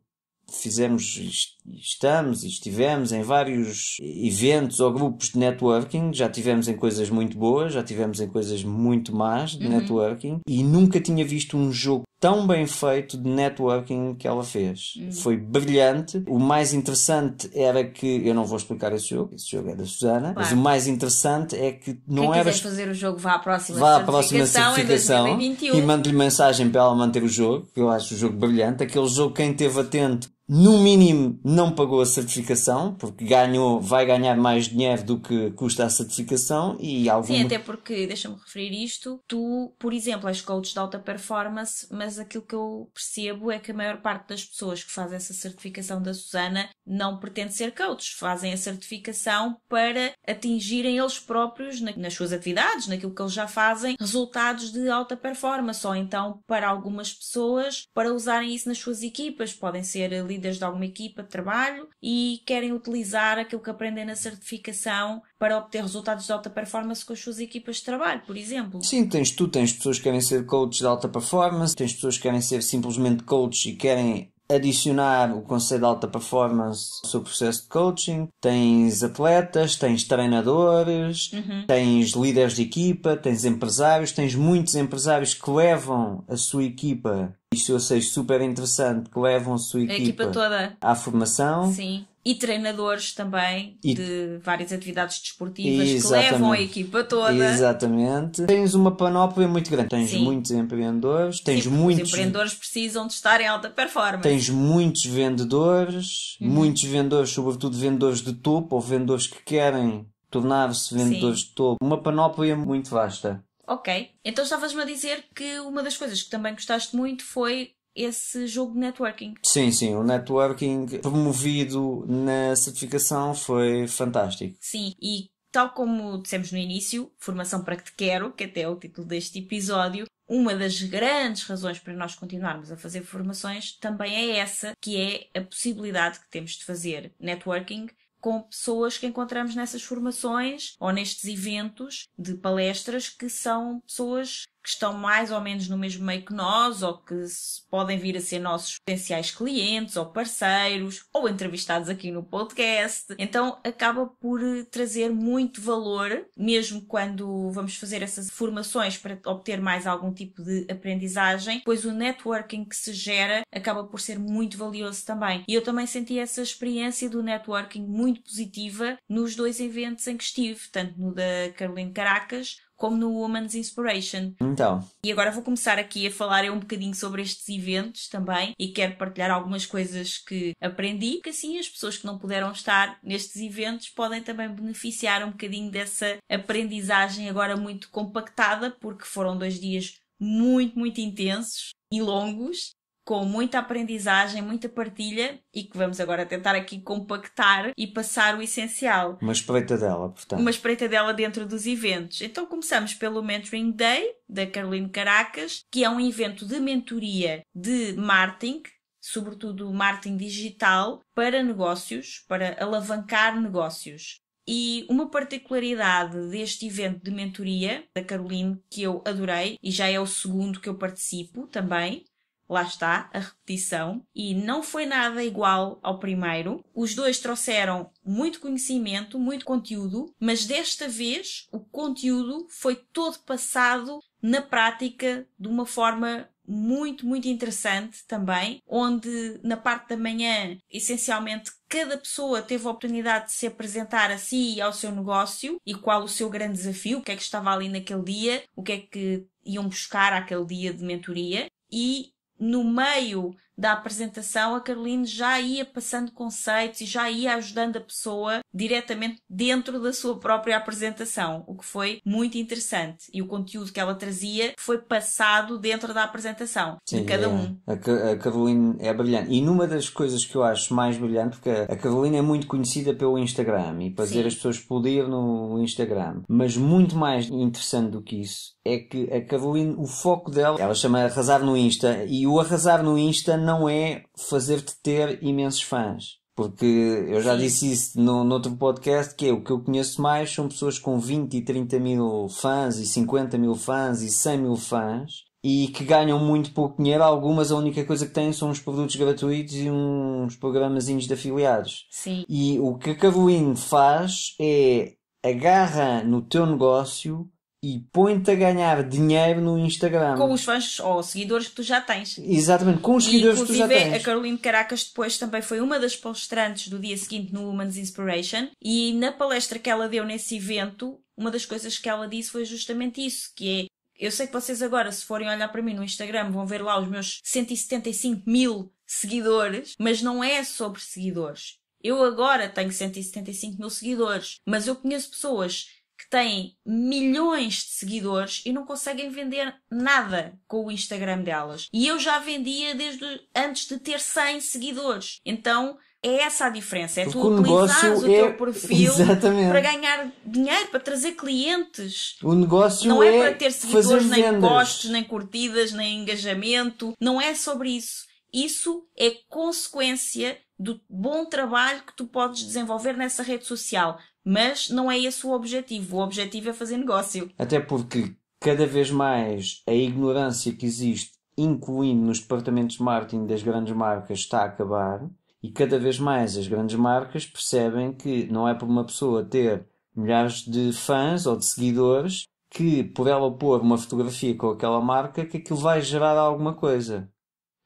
fizemos, estamos e estivemos em vários eventos ou grupos de networking, já tivemos em coisas muito boas, já tivemos em coisas muito más de uhum. networking e nunca tinha visto um jogo tão bem feito de networking que ela fez. Uhum. Foi brilhante. O mais interessante era que. Eu não vou explicar esse jogo, esse jogo é da Susana, claro. mas o mais interessante é que não Quem era. Se fazer o jogo, vá à próxima vá à próxima certificação e mando lhe mensagem para ela manter o jogo, que eu acho o jogo brilhante. Aquele jogo, quem esteve atento no mínimo não pagou a certificação, porque ganhou, vai ganhar mais dinheiro do que custa a certificação e alguma... Sim, até porque, deixa-me referir isto, tu, por exemplo, és coach de alta performance, mas aquilo que eu percebo é que a maior parte das pessoas que fazem essa certificação da Susana não pretende ser coach, fazem a certificação para atingirem eles próprios nas suas atividades, naquilo que eles já fazem, resultados de alta performance, ou então para algumas pessoas para usarem isso nas suas equipas, podem ser líderes de alguma equipa de trabalho e querem utilizar aquilo que aprendem na certificação para obter resultados de alta performance com as suas equipas de trabalho, por exemplo. Sim, tens tu, tens pessoas que querem ser coaches de alta performance, tens pessoas que querem ser simplesmente coaches e querem adicionar o conceito de alta performance ao seu processo de coaching. Tens atletas, tens treinadores, uhum. tens líderes de equipa, tens empresários, tens muitos empresários que levam a sua equipa isto eu sei super interessante, que levam a sua equipa, a equipa toda. à formação. Sim. E treinadores também e... de várias atividades desportivas Exatamente. que levam a equipa toda. Exatamente. Tens uma panóplia muito grande. Tens Sim. muitos empreendedores, tens Sim, muitos. Os empreendedores precisam de estar em alta performance. Tens muitos vendedores, uhum. muitos vendedores, sobretudo vendedores de topo ou vendedores que querem tornar-se vendedores Sim. de topo. Uma panóplia muito vasta. Ok. Então estavas-me a dizer que uma das coisas que também gostaste muito foi esse jogo de networking. Sim, sim, o networking promovido na certificação foi fantástico. Sim, e tal como dissemos no início, formação para que te quero, que até é o título deste episódio, uma das grandes razões para nós continuarmos a fazer formações também é essa, que é a possibilidade que temos de fazer networking com pessoas que encontramos nessas formações ou nestes eventos de palestras que são pessoas que estão mais ou menos no mesmo meio que nós, ou que podem vir a ser nossos potenciais clientes ou parceiros, ou entrevistados aqui no podcast. Então acaba por eh, trazer muito valor, mesmo quando vamos fazer essas formações para obter mais algum tipo de aprendizagem, pois o networking que se gera acaba por ser muito valioso também. E eu também senti essa experiência do networking muito positiva nos dois eventos em que estive, tanto no da Caroline Caracas como no Woman's Inspiration. Então. E agora vou começar aqui a falar um bocadinho sobre estes eventos também e quero partilhar algumas coisas que aprendi, que assim as pessoas que não puderam estar nestes eventos podem também beneficiar um bocadinho dessa aprendizagem agora muito compactada, porque foram dois dias muito, muito intensos e longos com muita aprendizagem, muita partilha e que vamos agora tentar aqui compactar e passar o essencial. Uma espreita dela, portanto. Uma espreita dela dentro dos eventos. Então começamos pelo Mentoring Day da Caroline Caracas, que é um evento de mentoria de marketing, sobretudo marketing digital, para negócios, para alavancar negócios. E uma particularidade deste evento de mentoria da Caroline que eu adorei e já é o segundo que eu participo também lá está, a repetição, e não foi nada igual ao primeiro. Os dois trouxeram muito conhecimento, muito conteúdo, mas desta vez o conteúdo foi todo passado na prática de uma forma muito, muito interessante também, onde na parte da manhã, essencialmente, cada pessoa teve a oportunidade de se apresentar a si e ao seu negócio e qual o seu grande desafio, o que é que estava ali naquele dia, o que é que iam buscar aquele dia de mentoria e no meio da apresentação, a Caroline já ia passando conceitos e já ia ajudando a pessoa diretamente dentro da sua própria apresentação, o que foi muito interessante. E o conteúdo que ela trazia foi passado dentro da apresentação de cada é. um. A, a Caroline é brilhante. E numa das coisas que eu acho mais brilhante, porque a Caroline é muito conhecida pelo Instagram e fazer as pessoas poderem no Instagram, mas muito mais interessante do que isso é que a Caroline, o foco dela, ela chama arrasar no Insta e o arrasar no Insta não não é fazer-te ter imensos fãs. Porque eu já disse isso no, noutro podcast, que é, o que eu conheço mais são pessoas com 20 e 30 mil fãs, e 50 mil fãs, e 100 mil fãs, e que ganham muito pouco dinheiro. Algumas a única coisa que têm são uns produtos gratuitos e uns programazinhos de afiliados. Sim. E o que a Caroline faz é agarra no teu negócio e põe-te a ganhar dinheiro no Instagram. Com os fãs ou seguidores que tu já tens. Exatamente, com os seguidores que tu já tens. a Caroline Caracas depois também foi uma das palestrantes do dia seguinte no Women's Inspiration e na palestra que ela deu nesse evento, uma das coisas que ela disse foi justamente isso, que é eu sei que vocês agora, se forem olhar para mim no Instagram, vão ver lá os meus 175 mil seguidores, mas não é sobre seguidores. Eu agora tenho 175 mil seguidores, mas eu conheço pessoas que têm milhões de seguidores e não conseguem vender nada com o Instagram delas. E eu já vendia desde antes de ter 100 seguidores. Então, é essa a diferença. É Porque tu utilizares o, o teu é... perfil Exatamente. para ganhar dinheiro, para trazer clientes. O negócio não é, é para ter seguidores, nem gostos postos, nem curtidas, nem engajamento. Não é sobre isso. Isso é consequência do bom trabalho que tu podes desenvolver nessa rede social. Mas não é esse o objetivo. O objetivo é fazer negócio. Até porque cada vez mais a ignorância que existe, incluindo nos departamentos de marketing das grandes marcas, está a acabar. E cada vez mais as grandes marcas percebem que não é por uma pessoa ter milhares de fãs ou de seguidores que por ela pôr uma fotografia com aquela marca que aquilo vai gerar alguma coisa.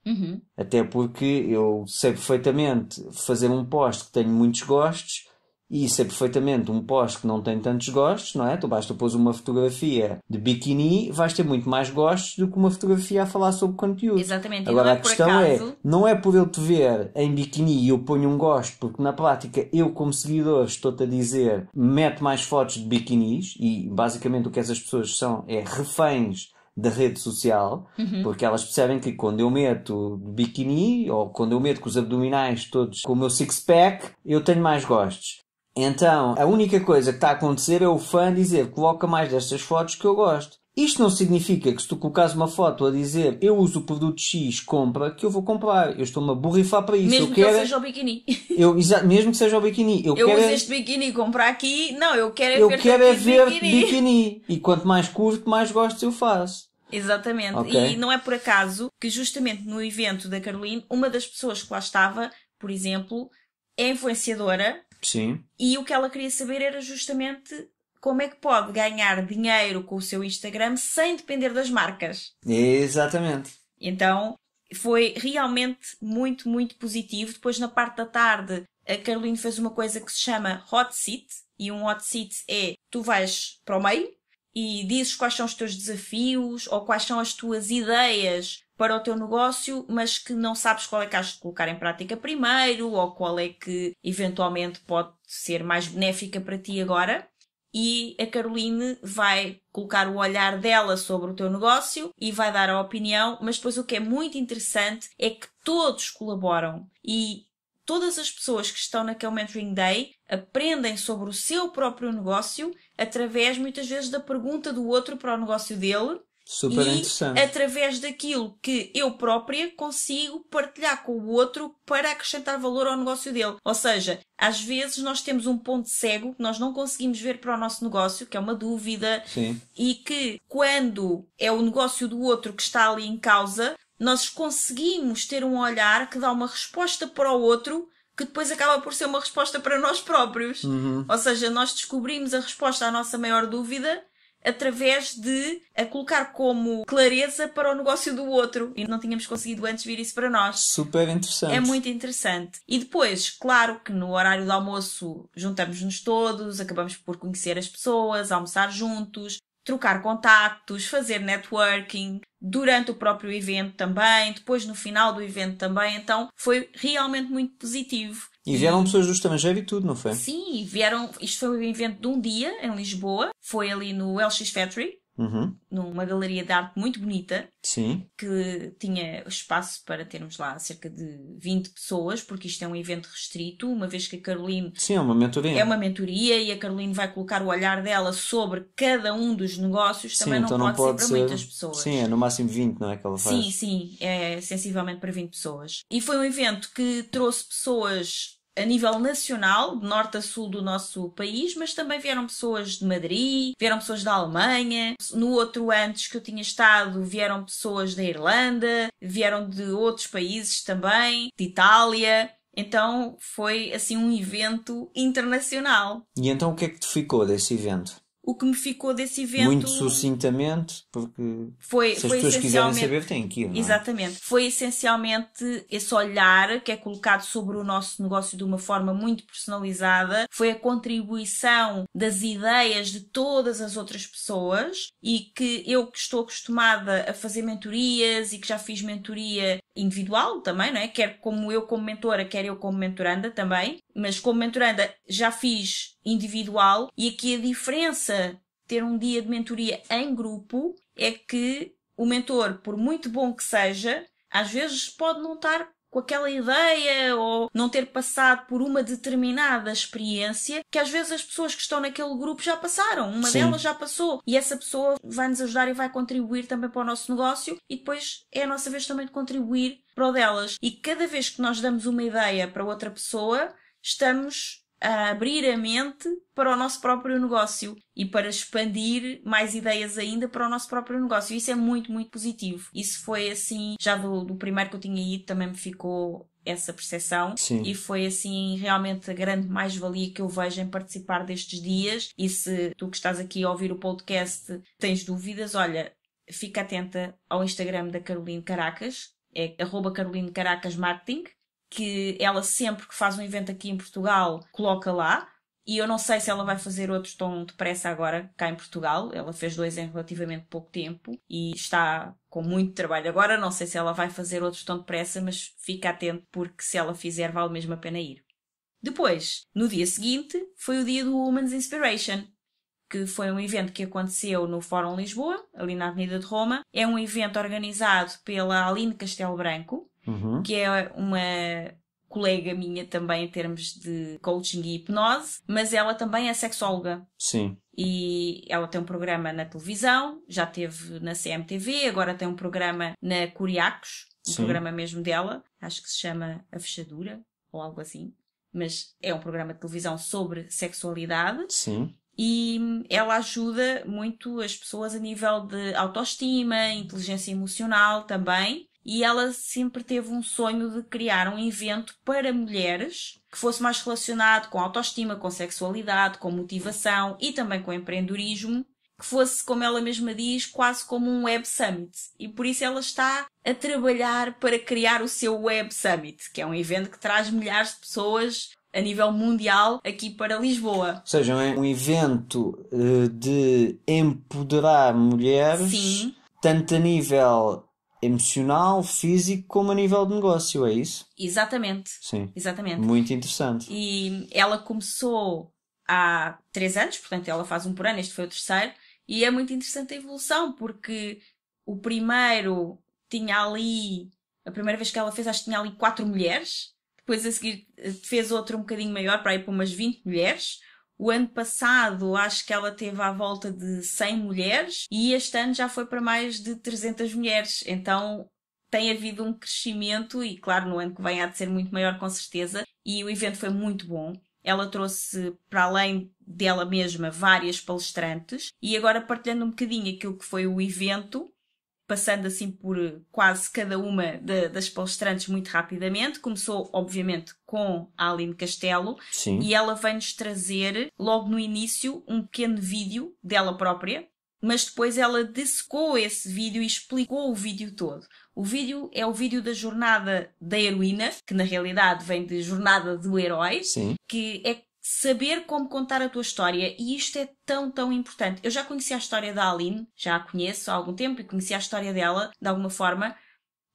Uhum. Até porque eu sei perfeitamente fazer um post que tem muitos gostos e sei perfeitamente um post que não tem tantos gostos, não é? Tu basta pôr uma fotografia de biquíni, vais ter muito mais gostos do que uma fotografia a falar sobre conteúdo. Exatamente. Agora é a questão é, acaso... é, não é por eu te ver em biquíni e eu ponho um gosto, porque na prática eu como seguidor estou-te a dizer mete mais fotos de biquinis e basicamente o que essas pessoas são é reféns da rede social, uhum. porque elas percebem que quando eu meto biquíni ou quando eu meto com os abdominais todos com o meu six-pack, eu tenho mais gostos. Então, a única coisa que está a acontecer é o fã dizer coloca mais destas fotos que eu gosto. Isto não significa que se tu colocares uma foto a dizer eu uso o produto X, compra, que eu vou comprar. Eu estou-me a borrifar para isso. Mesmo eu que quero... É seja o biquíni. *laughs* Eu, exato, mesmo que seja o biquíni. Eu, eu quero... uso é este biquíni, comprar aqui. Não, eu quero é eu ver quero é ver biquíni. E quanto mais curto, mais gostos eu faço. Exatamente. Okay. E não é por acaso que justamente no evento da Caroline, uma das pessoas que lá estava, por exemplo, é influenciadora. Sim. E o que ela queria saber era justamente como é que pode ganhar dinheiro com o seu Instagram sem depender das marcas. Exatamente. Então foi realmente muito, muito positivo. Depois, na parte da tarde, a Carolina fez uma coisa que se chama hot seat. E um hot seat é tu vais para o meio e dizes quais são os teus desafios ou quais são as tuas ideias para o teu negócio, mas que não sabes qual é que has de colocar em prática primeiro ou qual é que eventualmente pode ser mais benéfica para ti agora e a Caroline vai colocar o olhar dela sobre o teu negócio e vai dar a opinião, mas depois o que é muito interessante é que todos colaboram e todas as pessoas que estão naquele Mentoring Day aprendem sobre o seu próprio negócio através muitas vezes da pergunta do outro para o negócio dele Super e interessante. através daquilo que eu própria consigo partilhar com o outro para acrescentar valor ao negócio dele. Ou seja, às vezes nós temos um ponto cego que nós não conseguimos ver para o nosso negócio, que é uma dúvida, Sim. e que quando é o negócio do outro que está ali em causa, nós conseguimos ter um olhar que dá uma resposta para o outro que depois acaba por ser uma resposta para nós próprios. Uhum. Ou seja, nós descobrimos a resposta à nossa maior dúvida através de a colocar como clareza para o negócio do outro. E não tínhamos conseguido antes vir isso para nós. Super interessante. É muito interessante. E depois, claro que no horário do almoço juntamos-nos todos, acabamos por conhecer as pessoas, almoçar juntos, trocar contactos, fazer networking durante o próprio evento também, depois no final do evento também. Então foi realmente muito positivo. E vieram pessoas do estrangeiro e tudo, não foi? Sim, vieram. Isto foi um evento de um dia em Lisboa, foi ali no LX Factory, Uhum. numa galeria de arte muito bonita Sim. que tinha espaço para termos lá cerca de 20 pessoas, porque isto é um evento restrito, uma vez que a Caroline Sim, é uma mentoria. É uma mentoria e a Caroline vai colocar o olhar dela sobre cada um dos negócios, também sim, não, então pode não, pode ser para muitas pessoas. Sim, é no máximo 20, não é que ela faz? Sim, sim, é sensivelmente para 20 pessoas. E foi um evento que trouxe pessoas a nível nacional, de norte a sul do nosso país, mas também vieram pessoas de Madrid, vieram pessoas da Alemanha. No outro antes que eu tinha estado, vieram pessoas da Irlanda, vieram de outros países também, de Itália. Então foi assim um evento internacional. E então o que é que te ficou desse evento? o que me ficou desse evento. Muito sucintamente, porque foi, se as pessoas quiserem saber, têm que ir. Não é? Exatamente. Foi essencialmente esse olhar que é colocado sobre o nosso negócio de uma forma muito personalizada, foi a contribuição das ideias de todas as outras pessoas e que eu que estou acostumada a fazer mentorias e que já fiz mentoria individual também, não é? Quer como eu como mentora, quer eu como mentoranda também, mas como mentoranda já fiz individual e aqui a diferença ter um dia de mentoria em grupo é que o mentor, por muito bom que seja, às vezes pode não estar com aquela ideia ou não ter passado por uma determinada experiência que às vezes as pessoas que estão naquele grupo já passaram, uma Sim. delas já passou e essa pessoa vai nos ajudar e vai contribuir também para o nosso negócio e depois é a nossa vez também de contribuir para o delas. E cada vez que nós damos uma ideia para outra pessoa, estamos a abrir a mente para o nosso próprio negócio e para expandir mais ideias ainda para o nosso próprio negócio. Isso é muito, muito positivo. Isso foi assim, já do, do primeiro que eu tinha ido também me ficou essa percepção Sim. e foi assim realmente a grande mais-valia que eu vejo em participar destes dias e se tu que estás aqui a ouvir o podcast tens dúvidas, olha, fica atenta ao Instagram da Caroline Caracas, é arroba Caroline Caracas Marketing que ela sempre que faz um evento aqui em Portugal coloca lá. E eu não sei se ela vai fazer outros tão depressa agora cá em Portugal. Ela fez dois em relativamente pouco tempo e está com muito trabalho agora. Não sei se ela vai fazer outros tão depressa, mas fica atento porque se ela fizer, vale mesmo a pena ir. Depois, no dia seguinte, foi o dia do Women's Inspiration, que foi um evento que aconteceu no Fórum Lisboa, ali na Avenida de Roma. É um evento organizado pela Aline Castelo Branco, uhum. que é uma colega minha também em termos de coaching e hipnose, mas ela também é sexóloga. Sim. E ela tem um programa na televisão, já teve na CMTV, agora tem um programa na Curiacos, um Sim. programa mesmo dela, acho que se chama A Fechadura ou algo assim, mas é um programa de televisão sobre sexualidade. Sim e ela ajuda muito as pessoas a nível de autoestima, inteligência emocional também e ela sempre teve um sonho de criar um evento para mulheres que fosse mais relacionado com autoestima, com sexualidade, com motivação e também com empreendedorismo, que fosse, como ela mesma diz, quase como um Web Summit. E por isso ela está a trabalhar para criar o seu Web Summit, que é um evento que traz milhares de pessoas a nível mundial aqui para Lisboa. Ou seja, é um evento eh, de empoderar mulheres. Sim. Tanto a nível emocional, físico, como a nível de negócio, é isso? Exatamente. Sim. Exatamente. Muito interessante. E ela começou há três anos, portanto ela faz um por ano, este foi o terceiro, e é muito interessante a evolução, porque o primeiro tinha ali, a primeira vez que ela fez, acho que tinha ali quatro mulheres, depois a seguir fez outro um bocadinho maior, para ir para umas 20 mulheres, o ano passado acho que ela teve à volta de 100 mulheres e este ano já foi para mais de 300 mulheres. Então tem havido um crescimento e, claro, no ano que vem há de ser muito maior com certeza. E o evento foi muito bom. Ela trouxe para além dela mesma várias palestrantes e agora partilhando um bocadinho aquilo que foi o evento, passando assim por eh, quase cada uma de, das palestrantes muito rapidamente. Começou, obviamente, com a Aline Castelo Sim. e ela vem-nos trazer, logo no início, um pequeno vídeo dela própria, mas depois ela dessecou esse vídeo e explicou o vídeo todo. O vídeo é o vídeo da jornada da heroína, que na realidade vem de jornada do herói, Sim. que é saber como contar a tua história e isto é tão, tão importante. Eu já conheci a história da Aline, já a conheço há algum tempo e conheci a história dela de alguma forma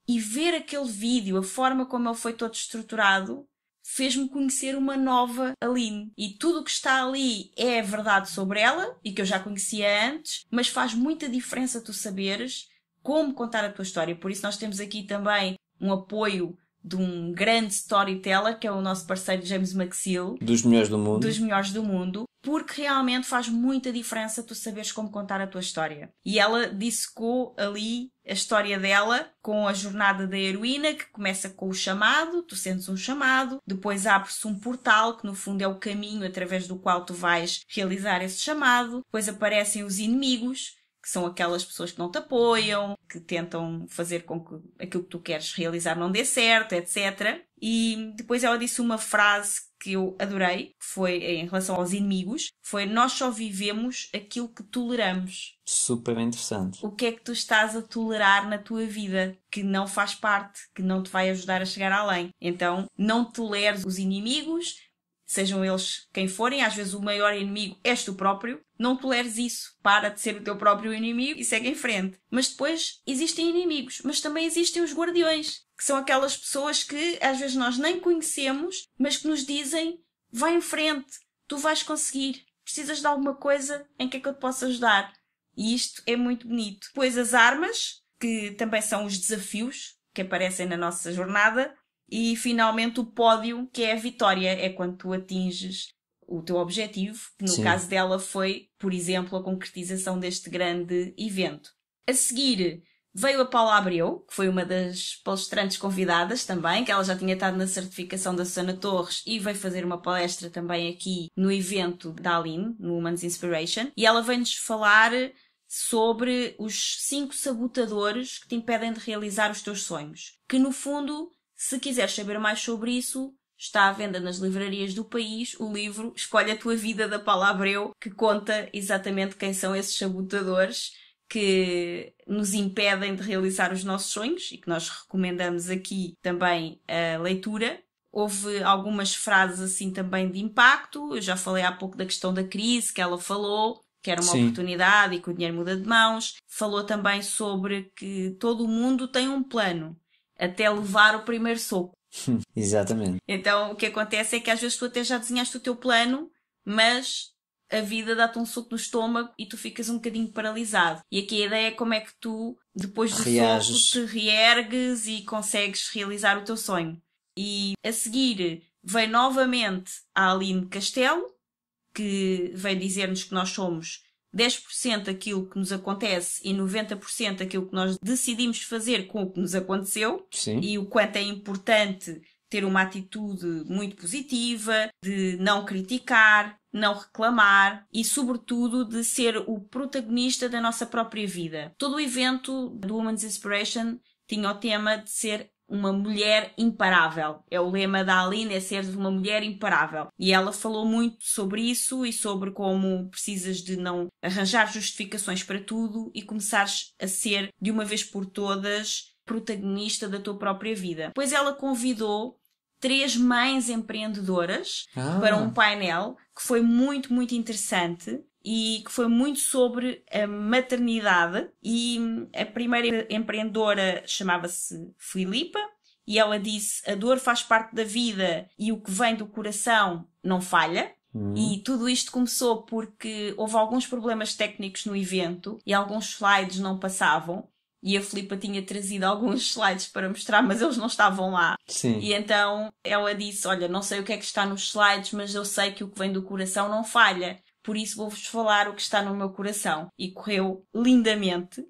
e ver aquele vídeo, a forma como ele foi todo estruturado, fez-me conhecer uma nova Aline. E tudo o que está ali é verdade sobre ela e que eu já conhecia antes, mas faz muita diferença tu saberes como contar a tua história. Por isso, nós temos aqui também um apoio de um grande storyteller, que é o nosso parceiro James Maxill. Dos melhores do mundo. Dos melhores do mundo. Porque realmente faz muita diferença tu saberes como contar a tua história. E ela dissecou ali a história dela com a jornada da heroína, que começa com o chamado, tu sentes um chamado, depois abre-se um portal, que no fundo é o caminho através do qual tu vais realizar esse chamado, depois aparecem os inimigos, que são aquelas pessoas que não te apoiam, que tentam fazer com que aquilo que tu queres realizar não dê certo, etc. E depois ela disse uma frase que eu adorei, que foi em relação aos inimigos, foi nós só vivemos aquilo que toleramos. Super interessante. O que é que tu estás a tolerar na tua vida que não faz parte, que não te vai ajudar a chegar além? Então, não toleres os inimigos, sejam eles quem forem, às vezes o maior inimigo és tu próprio, não toleres isso. Para de ser o teu próprio inimigo e segue em frente. Mas depois existem inimigos, mas também existem os guardiões, que são aquelas pessoas que às vezes nós nem conhecemos, mas que nos dizem: vai em frente, tu vais conseguir, precisas de alguma coisa em que é que eu te posso ajudar. E isto é muito bonito. Depois as armas, que também são os desafios que aparecem na nossa jornada, e finalmente o pódio, que é a vitória, é quando tu atinges o teu objetivo, que no Sim. caso dela foi, por exemplo, a concretização deste grande evento. A seguir veio a Paula Abreu, que foi uma das palestrantes convidadas também, que ela já tinha estado na certificação da Sana Torres e veio fazer uma palestra também aqui no evento da Aline, no Woman's Inspiration, e ela vem nos falar sobre os cinco sabotadores que te impedem de realizar os teus sonhos, que no fundo se quiseres saber mais sobre isso, está à venda nas livrarias do país o livro Escolhe a Tua Vida da Palavra Eu, que conta exatamente quem são esses sabotadores que nos impedem de realizar os nossos sonhos e que nós recomendamos aqui também a leitura. Houve algumas frases assim também de impacto. Eu já falei há pouco da questão da crise que ela falou, que era uma Sim. oportunidade e que o dinheiro muda de mãos. Falou também sobre que todo mundo tem um plano até levar o primeiro soco. *laughs* Exatamente. Então o que acontece é que às vezes tu até já desenhaste o teu plano, mas a vida dá-te um soco no estômago e tu ficas um bocadinho paralisado. E aqui a ideia é como é que tu, depois do Reages. soco, te reergues e consegues realizar o teu sonho. E a seguir vem novamente a Aline Castelo, que vem dizer-nos que nós somos 10% aquilo que nos acontece e 90% aquilo que nós decidimos fazer com o que nos aconteceu Sim. e o quanto é importante ter uma atitude muito positiva, de não criticar, não reclamar e, sobretudo, de ser o protagonista da nossa própria vida. Todo o evento do Woman's Inspiration tinha o tema de ser uma mulher imparável. É o lema da Aline, é ser uma mulher imparável. E ela falou muito sobre isso e sobre como precisas de não arranjar justificações para tudo e começares a ser, de uma vez por todas, protagonista da tua própria vida. Pois ela convidou três mães empreendedoras ah. para um painel que foi muito, muito interessante e que foi muito sobre a maternidade. E hum, a primeira empreendedora chamava-se Filipa e ela disse: A dor faz parte da vida e o que vem do coração não falha. Uhum. E tudo isto começou porque houve alguns problemas técnicos no evento e alguns slides não passavam. E a Filipa tinha trazido alguns slides para mostrar, mas eles não estavam lá. Sim. E então ela disse: Olha, não sei o que é que está nos slides, mas eu sei que o que vem do coração não falha. Por isso vou-vos falar o que está no meu coração. E correu lindamente.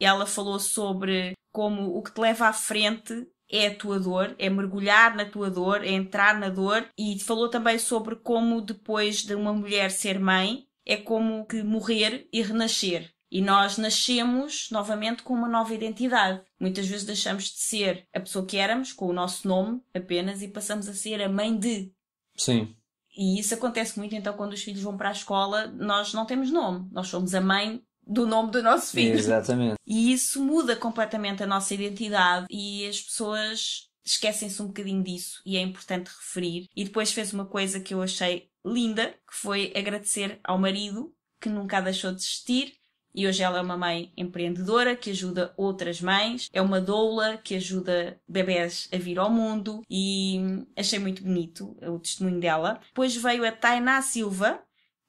Ela falou sobre como o que te leva à frente é a tua dor, é mergulhar na tua dor, é entrar na dor. E falou também sobre como depois de uma mulher ser mãe, é como que morrer e renascer. E nós nascemos novamente com uma nova identidade. Muitas vezes deixamos de ser a pessoa que éramos, com o nosso nome apenas, e passamos a ser a mãe de. Sim. E isso acontece muito, então, quando os filhos vão para a escola, nós não temos nome. Nós somos a mãe do nome do nosso filho. Exatamente. E isso muda completamente a nossa identidade e as pessoas esquecem-se um bocadinho disso e é importante referir. E depois fez uma coisa que eu achei linda, que foi agradecer ao marido que nunca a deixou de existir e hoje ela é uma mãe empreendedora que ajuda outras mães, é uma doula que ajuda bebés a vir ao mundo e achei muito bonito o testemunho dela. Depois veio a Tainá Silva,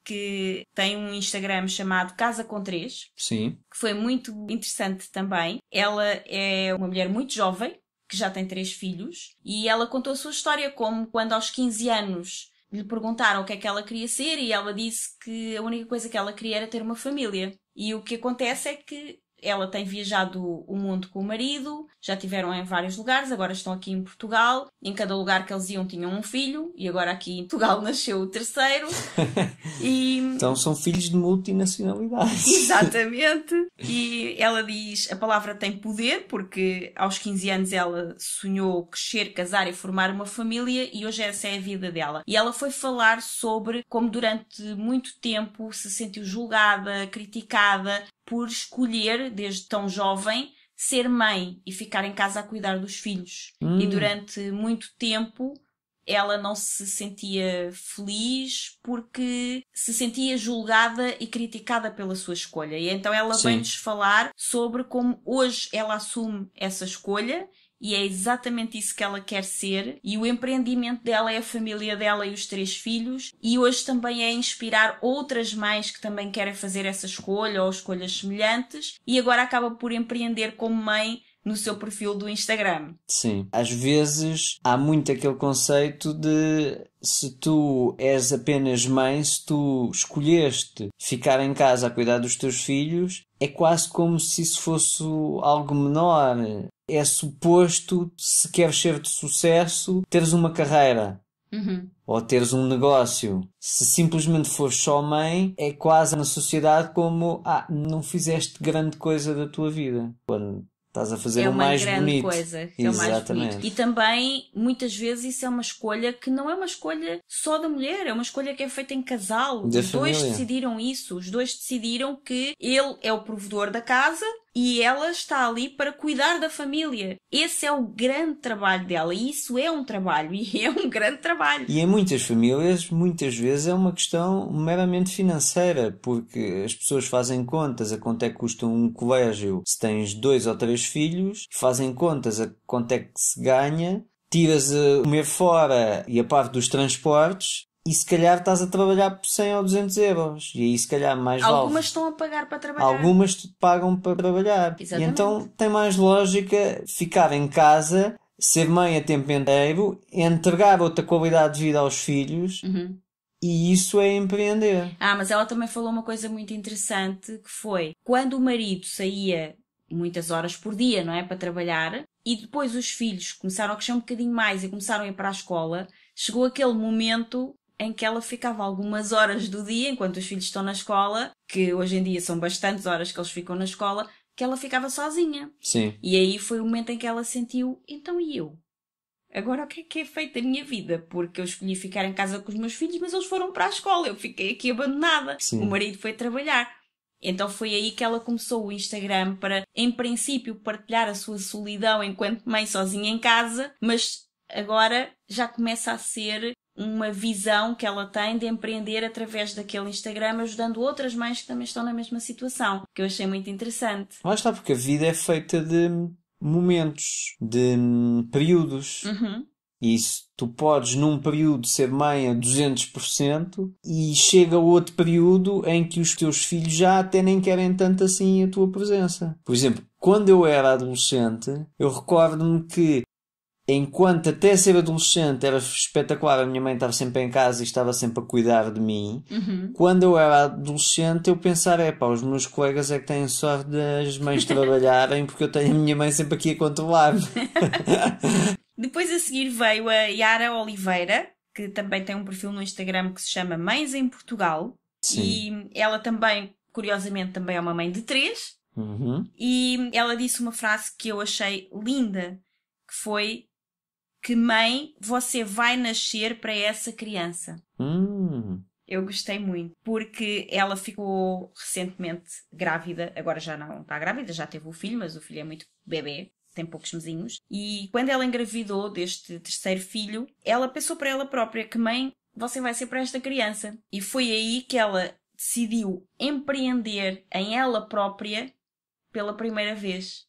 que tem um Instagram chamado Casa com Três. Sim. Que foi muito interessante também. Ela é uma mulher muito jovem, que já tem três filhos, e ela contou a sua história como quando aos 15 anos lhe perguntaram o que é que ela queria ser e ela disse que a única coisa que ela queria era ter uma família. E o que acontece é que ela tem viajado o mundo com o marido, já tiveram em vários lugares, agora estão aqui em Portugal. Em cada lugar que eles iam tinham um filho, e agora aqui em Portugal *laughs* nasceu o terceiro. e... Então são filhos de multinacionalidade *laughs* Exatamente. E ela diz: a palavra tem poder, porque aos 15 anos ela sonhou crescer, casar e formar uma família, e hoje essa é a vida dela. E ela foi falar sobre como durante muito tempo se sentiu julgada, criticada por escolher, desde tão jovem, ser mãe e ficar em casa a cuidar dos filhos. Hum. E durante muito tempo ela não se sentia feliz porque se sentia julgada e criticada pela sua escolha. E então ela vem-nos falar sobre como hoje ela assume essa escolha e é exatamente isso que ela quer ser. E o empreendimento dela é a família dela e os três filhos, e hoje também é inspirar outras mães que também querem fazer essa escolha ou escolhas semelhantes, e agora acaba por empreender como mãe no seu perfil do Instagram. Sim. Às vezes há muito aquele conceito de se tu és apenas mãe, se tu escolheste ficar em casa a cuidar dos teus filhos, é quase como se isso fosse algo menor. É suposto, se queres ser de sucesso, teres uma carreira. Uhum. Ou teres um negócio. Se simplesmente fores só mãe, é quase na sociedade como ah, não fizeste grande coisa da tua vida. Quando Estás a fazer é o é mais bonito. coisa. Exatamente. e também, muitas vezes, isso é uma escolha que não é uma escolha só da mulher, é uma escolha que é feita em casal. Da os família. dois decidiram isso. Os dois decidiram que ele é o provedor da casa, e ela está ali para cuidar da família. Esse é o grande trabalho dela e isso é um trabalho *laughs* e é um grande trabalho. E em muitas famílias, muitas vezes é uma questão meramente financeira, porque as pessoas fazem contas a quanto é que custa um colégio se tens dois ou três filhos, fazem contas a quanto é que se ganha tiras o comer fora e a parte dos transportes e se calhar estás a trabalhar por 100 ou 200 euros. E aí se calhar mais Algumas Algumas estão a pagar para trabalhar. Algumas te pagam para trabalhar. Exatamente. E então tem mais lógica ficar em casa, ser mãe a tempo inteiro, entregar outra qualidade de vida aos filhos. Uhum. E isso é empreender. Ah, mas ela também falou uma coisa muito interessante que foi quando o marido saía muitas horas por dia, não é? Para trabalhar, e depois os filhos começaram a crescer um bocadinho mais e começaram a ir para a escola, chegou aquele momento em que ela ficava algumas horas do dia, enquanto os filhos estão na escola, que hoje em dia são bastantes horas que eles ficam na escola, que ela ficava sozinha. Sim. E aí foi o momento em que ela sentiu, então e eu? Agora o que é que é feito a minha vida? Porque eu escolhi ficar em casa com os meus filhos, mas eles foram para a escola, eu fiquei aqui abandonada. Sim. O marido foi trabalhar. Então foi aí que ela começou o Instagram para, em princípio, partilhar a sua solidão enquanto mãe sozinha em casa, mas agora já começa a ser uma visão que ela tem de empreender através daquele Instagram, ajudando outras mães que também estão na mesma situação, que eu achei muito interessante. Lá está, porque a vida é feita de momentos, de hum, períodos. Uhum. E se tu podes num período ser mãe a 200% e chega outro período em que os teus filhos já até nem querem tanto assim a tua presença. Por exemplo, quando eu era adolescente, eu recordo-me que enquanto até ser adolescente era espetacular, a minha mãe estava sempre em casa e estava sempre a cuidar de mim. Uhum. Quando eu era adolescente, eu pensava, é pá, os meus colegas é que têm sorte das mães trabalharem porque eu tenho a minha mãe sempre aqui a controlar. *laughs* Depois a seguir veio a Yara Oliveira, que também tem um perfil no Instagram que se chama Mães em Portugal. Sim. E ela também, curiosamente, também é uma mãe de três. Uhum. E ela disse uma frase que eu achei linda, que foi que mãe você vai nascer para essa criança. Hum. Eu gostei muito, porque ela ficou recentemente grávida, agora já não está grávida, já teve o filho, mas o filho é muito bebê, tem poucos mesinhos. E quando ela engravidou deste terceiro filho, ela pensou para ela própria que mãe você vai ser para esta criança. E foi aí que ela decidiu empreender em ela própria pela primeira vez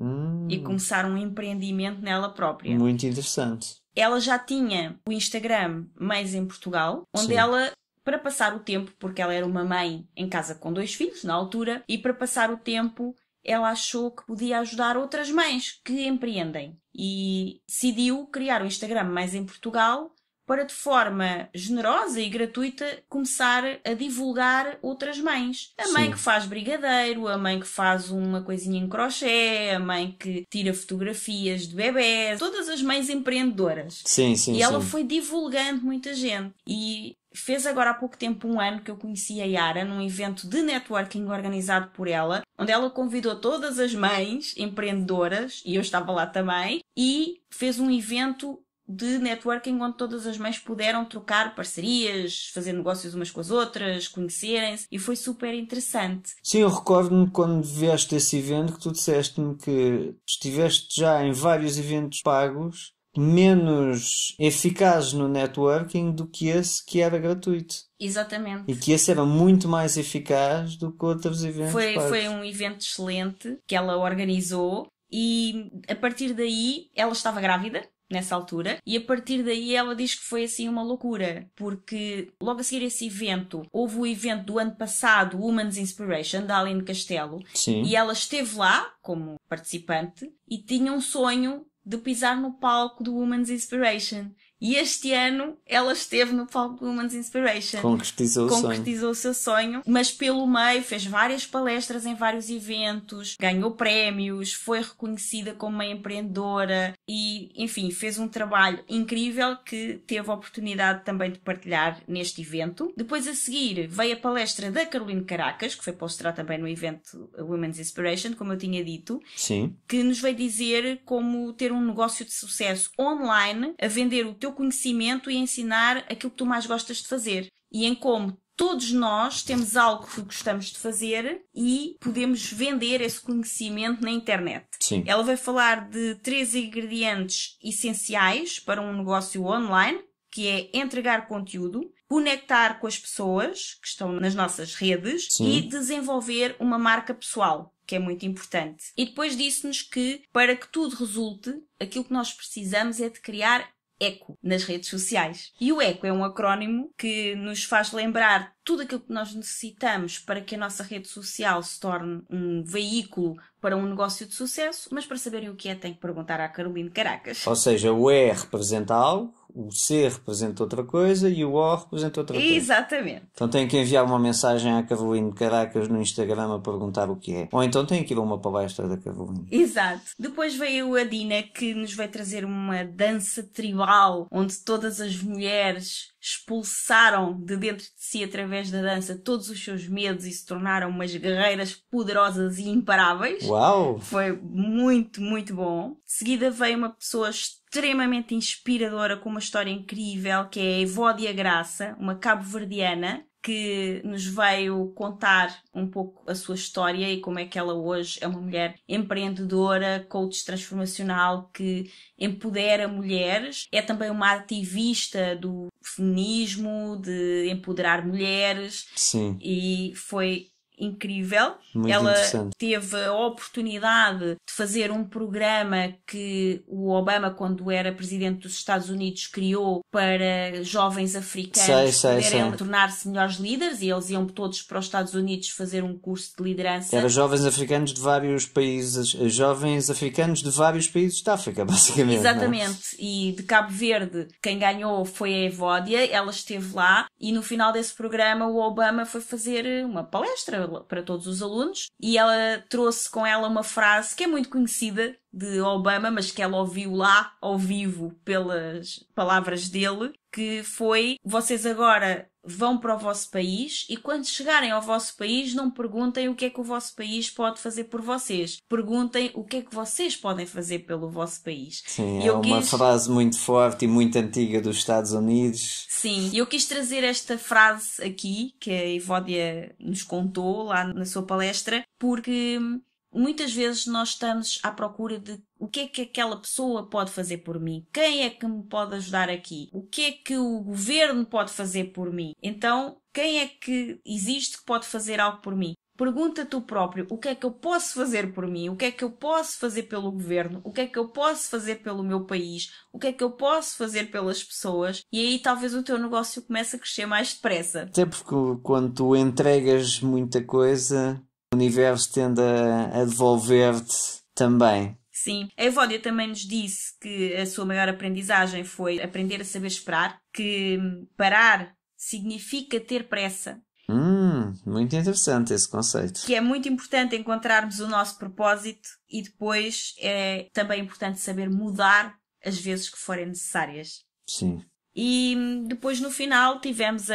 hum. e começar um empreendimento nela própria. Muito interessante. Ela já tinha o Instagram mais em Portugal, onde Sim. ela para passar o tempo, porque ela era uma mãe em casa com dois filhos na altura, e para passar o tempo ela achou que podia ajudar outras mães que empreendem e decidiu criar o Instagram mais em Portugal para de forma generosa e gratuita começar a divulgar outras mães. A mãe que faz brigadeiro, a mãe que faz uma coisinha em crochê, a mãe que tira fotografias de bebés, todas as mães empreendedoras. Sim, sim. E ela sim. foi divulgando muita gente. E fez agora há pouco tempo um ano que eu conheci a Yara num evento de networking organizado por ela, onde ela convidou todas as mães empreendedoras, e eu estava lá também, e fez um evento de networking onde todas as mães puderam trocar parcerias, fazer negócios umas com as outras, conhecerem-se e foi super interessante. Sim, eu recordo-me quando vieste esse evento que tu disseste-me que estiveste já em vários eventos pagos menos eficazes no networking do que esse que era gratuito. Exatamente. E que esse era muito mais eficaz do que outros eventos. Foi, pagos. foi um evento excelente que ela organizou e a partir daí ela estava grávida nessa altura, e a partir daí ela diz que foi assim uma loucura, porque logo a seguir a esse evento, houve o evento do ano passado, Woman's Inspiration, da Aline Castelo, Sim. e ela esteve lá como participante e tinha um sonho de pisar no palco do Woman's Inspiration. E este ano ela esteve no palco Women's Inspiration. Concretizou, concretizou o, sonho. o seu sonho, mas pelo meio fez várias palestras em vários eventos, ganhou prémios, foi reconhecida como uma empreendedora e, enfim, fez um trabalho incrível que teve a oportunidade também de partilhar neste evento. Depois a seguir veio a palestra da Caroline Caracas, que foi postada também no evento Women's Inspiration, como eu tinha dito, Sim. que nos veio dizer como ter um negócio de sucesso online, a vender o teu teu conhecimento e ensinar aquilo que tu mais gostas de fazer e em como todos nós temos algo que gostamos de fazer e podemos vender esse conhecimento na internet. Sim. Ela vai falar de três ingredientes essenciais para um negócio online, que é entregar conteúdo, conectar com as pessoas que estão nas nossas redes Sim. e desenvolver uma marca pessoal. Que é muito importante. E depois disse-nos que, para que tudo resulte, aquilo que nós precisamos é de criar ECO nas redes sociais. E o ECO é um acrónimo que nos faz lembrar tudo aquilo que nós necessitamos para que a nossa rede social se torne um veículo para um negócio de sucesso, mas para saberem o que é, tem que perguntar à Carolina Caracas. Ou seja, o E representa algo, o C representa outra coisa e o O representa outra coisa. Exatamente. Então tem que enviar uma mensagem à Carolina Caracas no Instagram a perguntar o que é. Ou então tem que ir a uma palestra da Carolina. Exato. Depois veio a Dina que nos vai trazer uma dança tribal onde todas as mulheres expulsaram de dentro de si através da dança todos os seus medos e se tornaram umas guerreiras poderosas e imparáveis. Uau! Foi muito, muito bom. De seguida veio uma pessoa extremamente inspiradora com uma história incrível que é a Evódia Graça, uma cabo-verdiana que nos veio contar um pouco a sua história e como é que ela hoje é uma mulher empreendedora, coach transformacional que empodera mulheres. É também uma ativista do feminismo, de empoderar mulheres. Sim. E foi incrível. Muito ela teve a oportunidade de fazer um programa que o Obama, quando era presidente dos Estados Unidos, criou para jovens africanos sei, poderem tornar-se melhores líderes e eles iam todos para os Estados Unidos fazer um curso de liderança. Era jovens africanos de vários países, eh, jovens africanos de vários países da África, *laughs* basicamente. É? Exatamente. E de Cabo Verde, quem ganhou foi a Evódia, ela esteve lá e no final desse programa o Obama foi fazer uma palestra para, todos os alunos, e ela trouxe com ela uma frase que é muito conhecida de Obama, mas que ela ouviu lá, ao vivo, pelas palavras dele, que foi: Vocês agora vão para o vosso país e quando chegarem ao vosso país não perguntem o que é que o vosso país pode fazer por vocês. Perguntem o que é que vocês podem fazer pelo vosso país. Sim, e é uma quis... frase muito forte e muito antiga dos Estados Unidos. Sim, e eu quis trazer esta frase aqui que a Evódia nos contou lá na sua palestra porque hum, muitas vezes nós estamos à procura de o que é que aquela pessoa pode fazer por mim? Quem é que me pode ajudar aqui? O que é que o governo pode fazer por mim? Então, quem é que existe que pode fazer algo por mim? Pergunta tu próprio o que é que eu posso fazer por mim, o que é que eu posso fazer pelo governo, o que é que eu posso fazer pelo meu país, o que é que eu posso fazer pelas pessoas, e aí talvez o teu negócio comece a crescer mais depressa. Até porque quando tu entregas muita coisa, o universo tende a, a devolver-te também. Sim, a Evódia também nos disse que a sua maior aprendizagem foi aprender a saber esperar, que parar significa ter pressa. Hum, muito interessante esse conceito. Que é muito importante encontrarmos o nosso propósito e depois é também importante saber mudar as vezes que forem necessárias. Sim. E depois no final tivemos a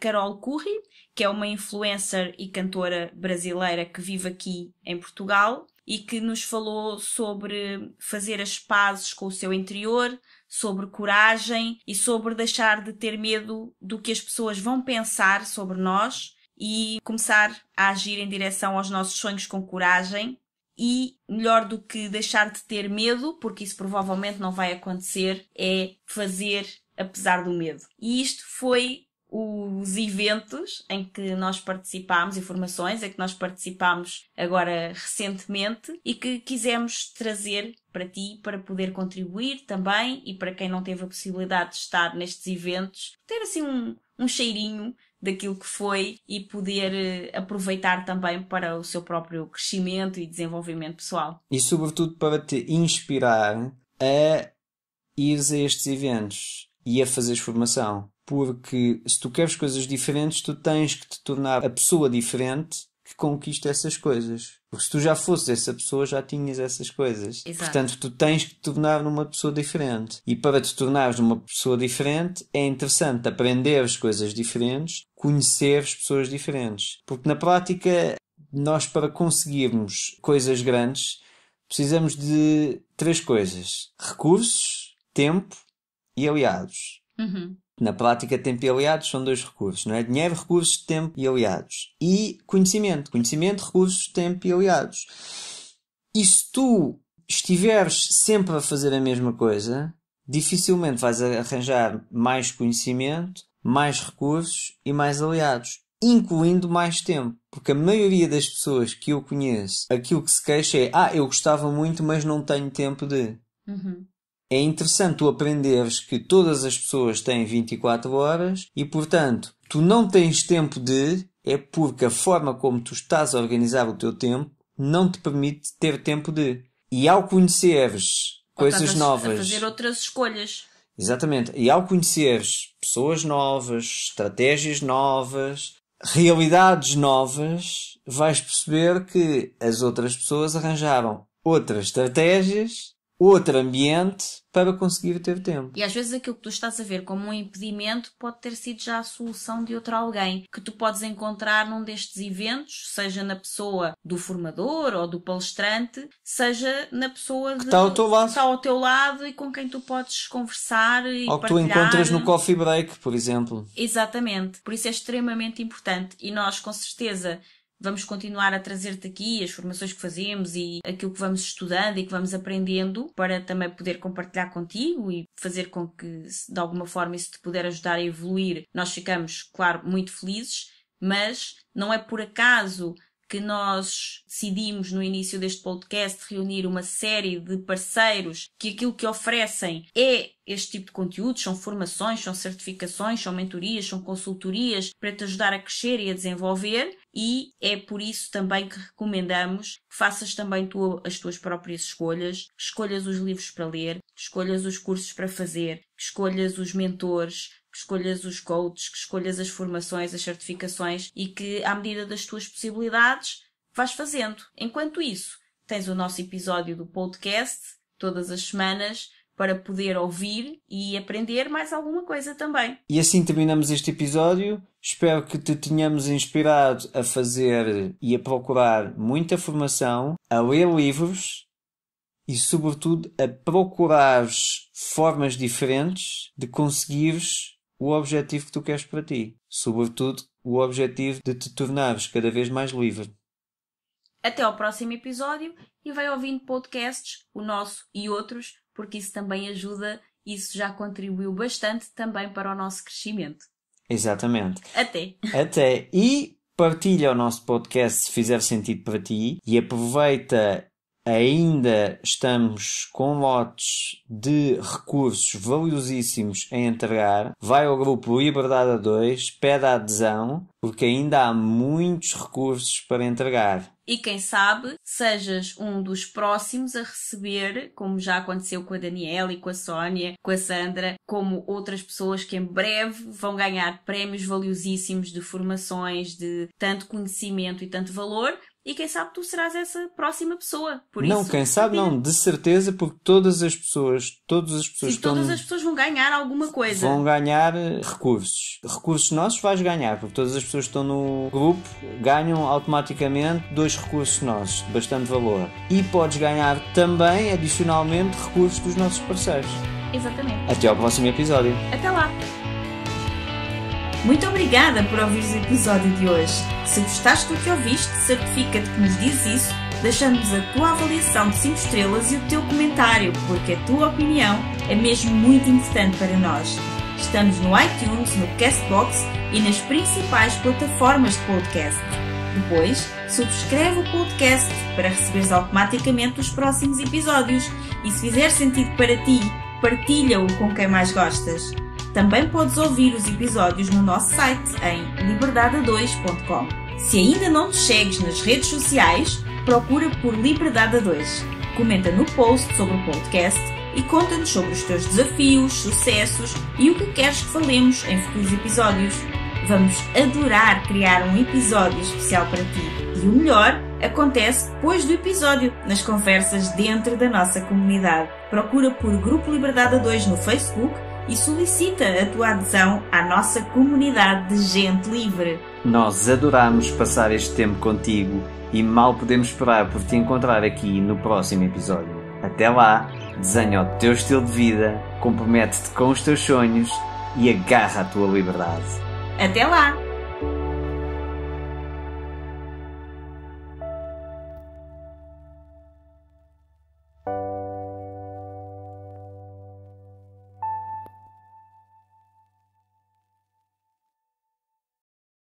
Carol Curry, que é uma influencer e cantora brasileira que vive aqui em Portugal e que nos falou sobre fazer as pazes com o seu interior, sobre coragem e sobre deixar de ter medo do que as pessoas vão pensar sobre nós e começar a agir em direção aos nossos sonhos com coragem. E melhor do que deixar de ter medo, porque isso provavelmente não vai acontecer, é fazer apesar do medo. E isto foi os eventos em que nós participámos e formações em que nós participámos agora recentemente e que quisemos trazer para ti para poder contribuir também e para quem não teve a possibilidade de estar nestes eventos, ter assim um, um cheirinho daquilo que foi e poder eh, aproveitar também para o seu próprio crescimento e desenvolvimento pessoal. E sobretudo para te inspirar a ir a estes eventos e a fazeres formação. Porque se tu queres coisas diferentes, tu tens que te tornar a pessoa diferente que conquista essas coisas. Porque se tu já fosses essa pessoa, já tinhas essas coisas. Exato. Portanto, tu tens que te tornar numa pessoa diferente. E para te tornares numa pessoa diferente, é interessante aprenderes coisas diferentes, conheceres pessoas diferentes. Porque na prática, nós para conseguirmos coisas grandes, precisamos de três coisas: recursos, tempo e aliados. Uhum. Na prática, tempo e aliados são dois recursos, não é? Dinheiro, recursos, tempo e aliados. E conhecimento. Conhecimento, recursos, tempo e aliados. E se tu estiveres sempre a fazer a mesma coisa, dificilmente vais arranjar mais conhecimento, mais recursos e mais aliados, incluindo mais tempo. Porque a maioria das pessoas que eu conheço, aquilo que se queixa é: ah, eu gostava muito, mas não tenho tempo de. Uhum. É interessante tu aprenderes que todas as pessoas têm 24 horas e, portanto, tu não tens tempo de, é porque a forma como tu estás a organizar o teu tempo não te permite ter tempo de. E ao conheceres coisas novas. fazer outras escolhas. Exatamente. E ao conheceres pessoas novas, estratégias novas, realidades novas, vais perceber que as outras pessoas arranjaram outras estratégias outro ambiente para conseguir ter tempo. E às vezes aquilo que tu estás a ver como um impedimento pode ter sido já a solução de outro alguém que tu podes encontrar num destes eventos, seja na pessoa do formador ou do palestrante, seja na pessoa que está ao, teu lado. está ao teu lado e com quem tu podes conversar e ou que tu encontras no coffee break, por exemplo. Exatamente. Por isso é extremamente importante e nós com certeza vamos continuar a trazer-te aqui as formações que fazemos e aquilo que vamos estudando e que vamos aprendendo para também poder compartilhar contigo e fazer com que, de alguma forma, isso te puder ajudar a evoluir. Nós ficamos, claro, muito felizes, mas não é por acaso que nós decidimos no início deste podcast reunir uma série de parceiros que aquilo que oferecem é este tipo de conteúdos, são formações, são certificações, são mentorias, são consultorias para te ajudar a crescer e a desenvolver e é por isso também que recomendamos que faças também tu, as tuas próprias escolhas, escolhas os livros para ler, escolhas os cursos para fazer, escolhas os mentores, que escolhas os coaches, que escolhas as formações, as certificações e que, à medida das tuas possibilidades, vais fazendo. Enquanto isso, tens o nosso episódio do podcast todas as semanas para poder ouvir e aprender mais alguma coisa também. E assim terminamos este episódio. Espero que te tenhamos inspirado a fazer e a procurar muita formação, a ler livros e, sobretudo, a procurar formas diferentes de conseguires o objetivo que tu queres para ti, sobretudo o objetivo de te tornares cada vez mais livre. Até ao próximo episódio e vai ouvindo podcasts, o nosso e outros, porque isso também ajuda, isso já contribuiu bastante também para o nosso crescimento. Exatamente. Até. Até. E partilha o nosso podcast se fizer sentido para ti e aproveita ainda estamos com lotes de recursos valiosíssimos a entregar. Vai ao grupo Liberdade a 2, pede a adesão, porque ainda há muitos recursos para entregar. E quem sabe sejas um dos próximos a receber, como já aconteceu com a Daniela e com a Sónia, com a Sandra, como outras pessoas que em breve vão ganhar prémios valiosíssimos de formações, de tanto conhecimento e tanto valor, e quem sabe tu serás essa próxima pessoa. Por não, isso, quem sabe não, de certeza, porque todas as pessoas, todas as pessoas Sim, estão, todas as pessoas vão ganhar alguma coisa. Vão ganhar eh, recursos. Recursos nossos vais ganhar, porque todas as pessoas que estão no grupo ganham automaticamente dois recursos nossos, de bastante valor. E podes ganhar também, adicionalmente, recursos dos nossos parceiros. Exatamente. Até ao próximo episódio. Até lá. Muito obrigada por ouvir o episódio de hoje. Se gostaste do que ouviste, certifica-te que nos diz isso, deixando-nos a tua avaliação de 5 estrelas e o teu comentário, porque a tua opinião é mesmo muito importante para nós. Estamos no iTunes, no Castbox e nas principais plataformas de podcast. Depois, subscreve o podcast para receberes automaticamente os próximos episódios e se fizer sentido para ti, partilha-o com quem mais gostas. Também podes ouvir os episódios no nosso site em liberdade2.com. Se ainda não te segues nas redes sociais, procura por Liberdade 2. Comenta no post sobre o podcast e conta-nos sobre os teus desafios, sucessos e o que queres que falemos em futuros episódios. Vamos adorar criar um episódio especial para ti. E o melhor acontece depois do episódio, nas conversas dentro da nossa comunidade. Procura por Grupo Liberdade 2 no Facebook e solicita a tua adesão à nossa comunidade de gente livre. Nós adoramos passar este tempo contigo e mal podemos esperar por te encontrar aqui no próximo episódio. Até lá, desenha o teu estilo de vida, compromete-te com os teus sonhos e agarra a tua liberdade. Até lá!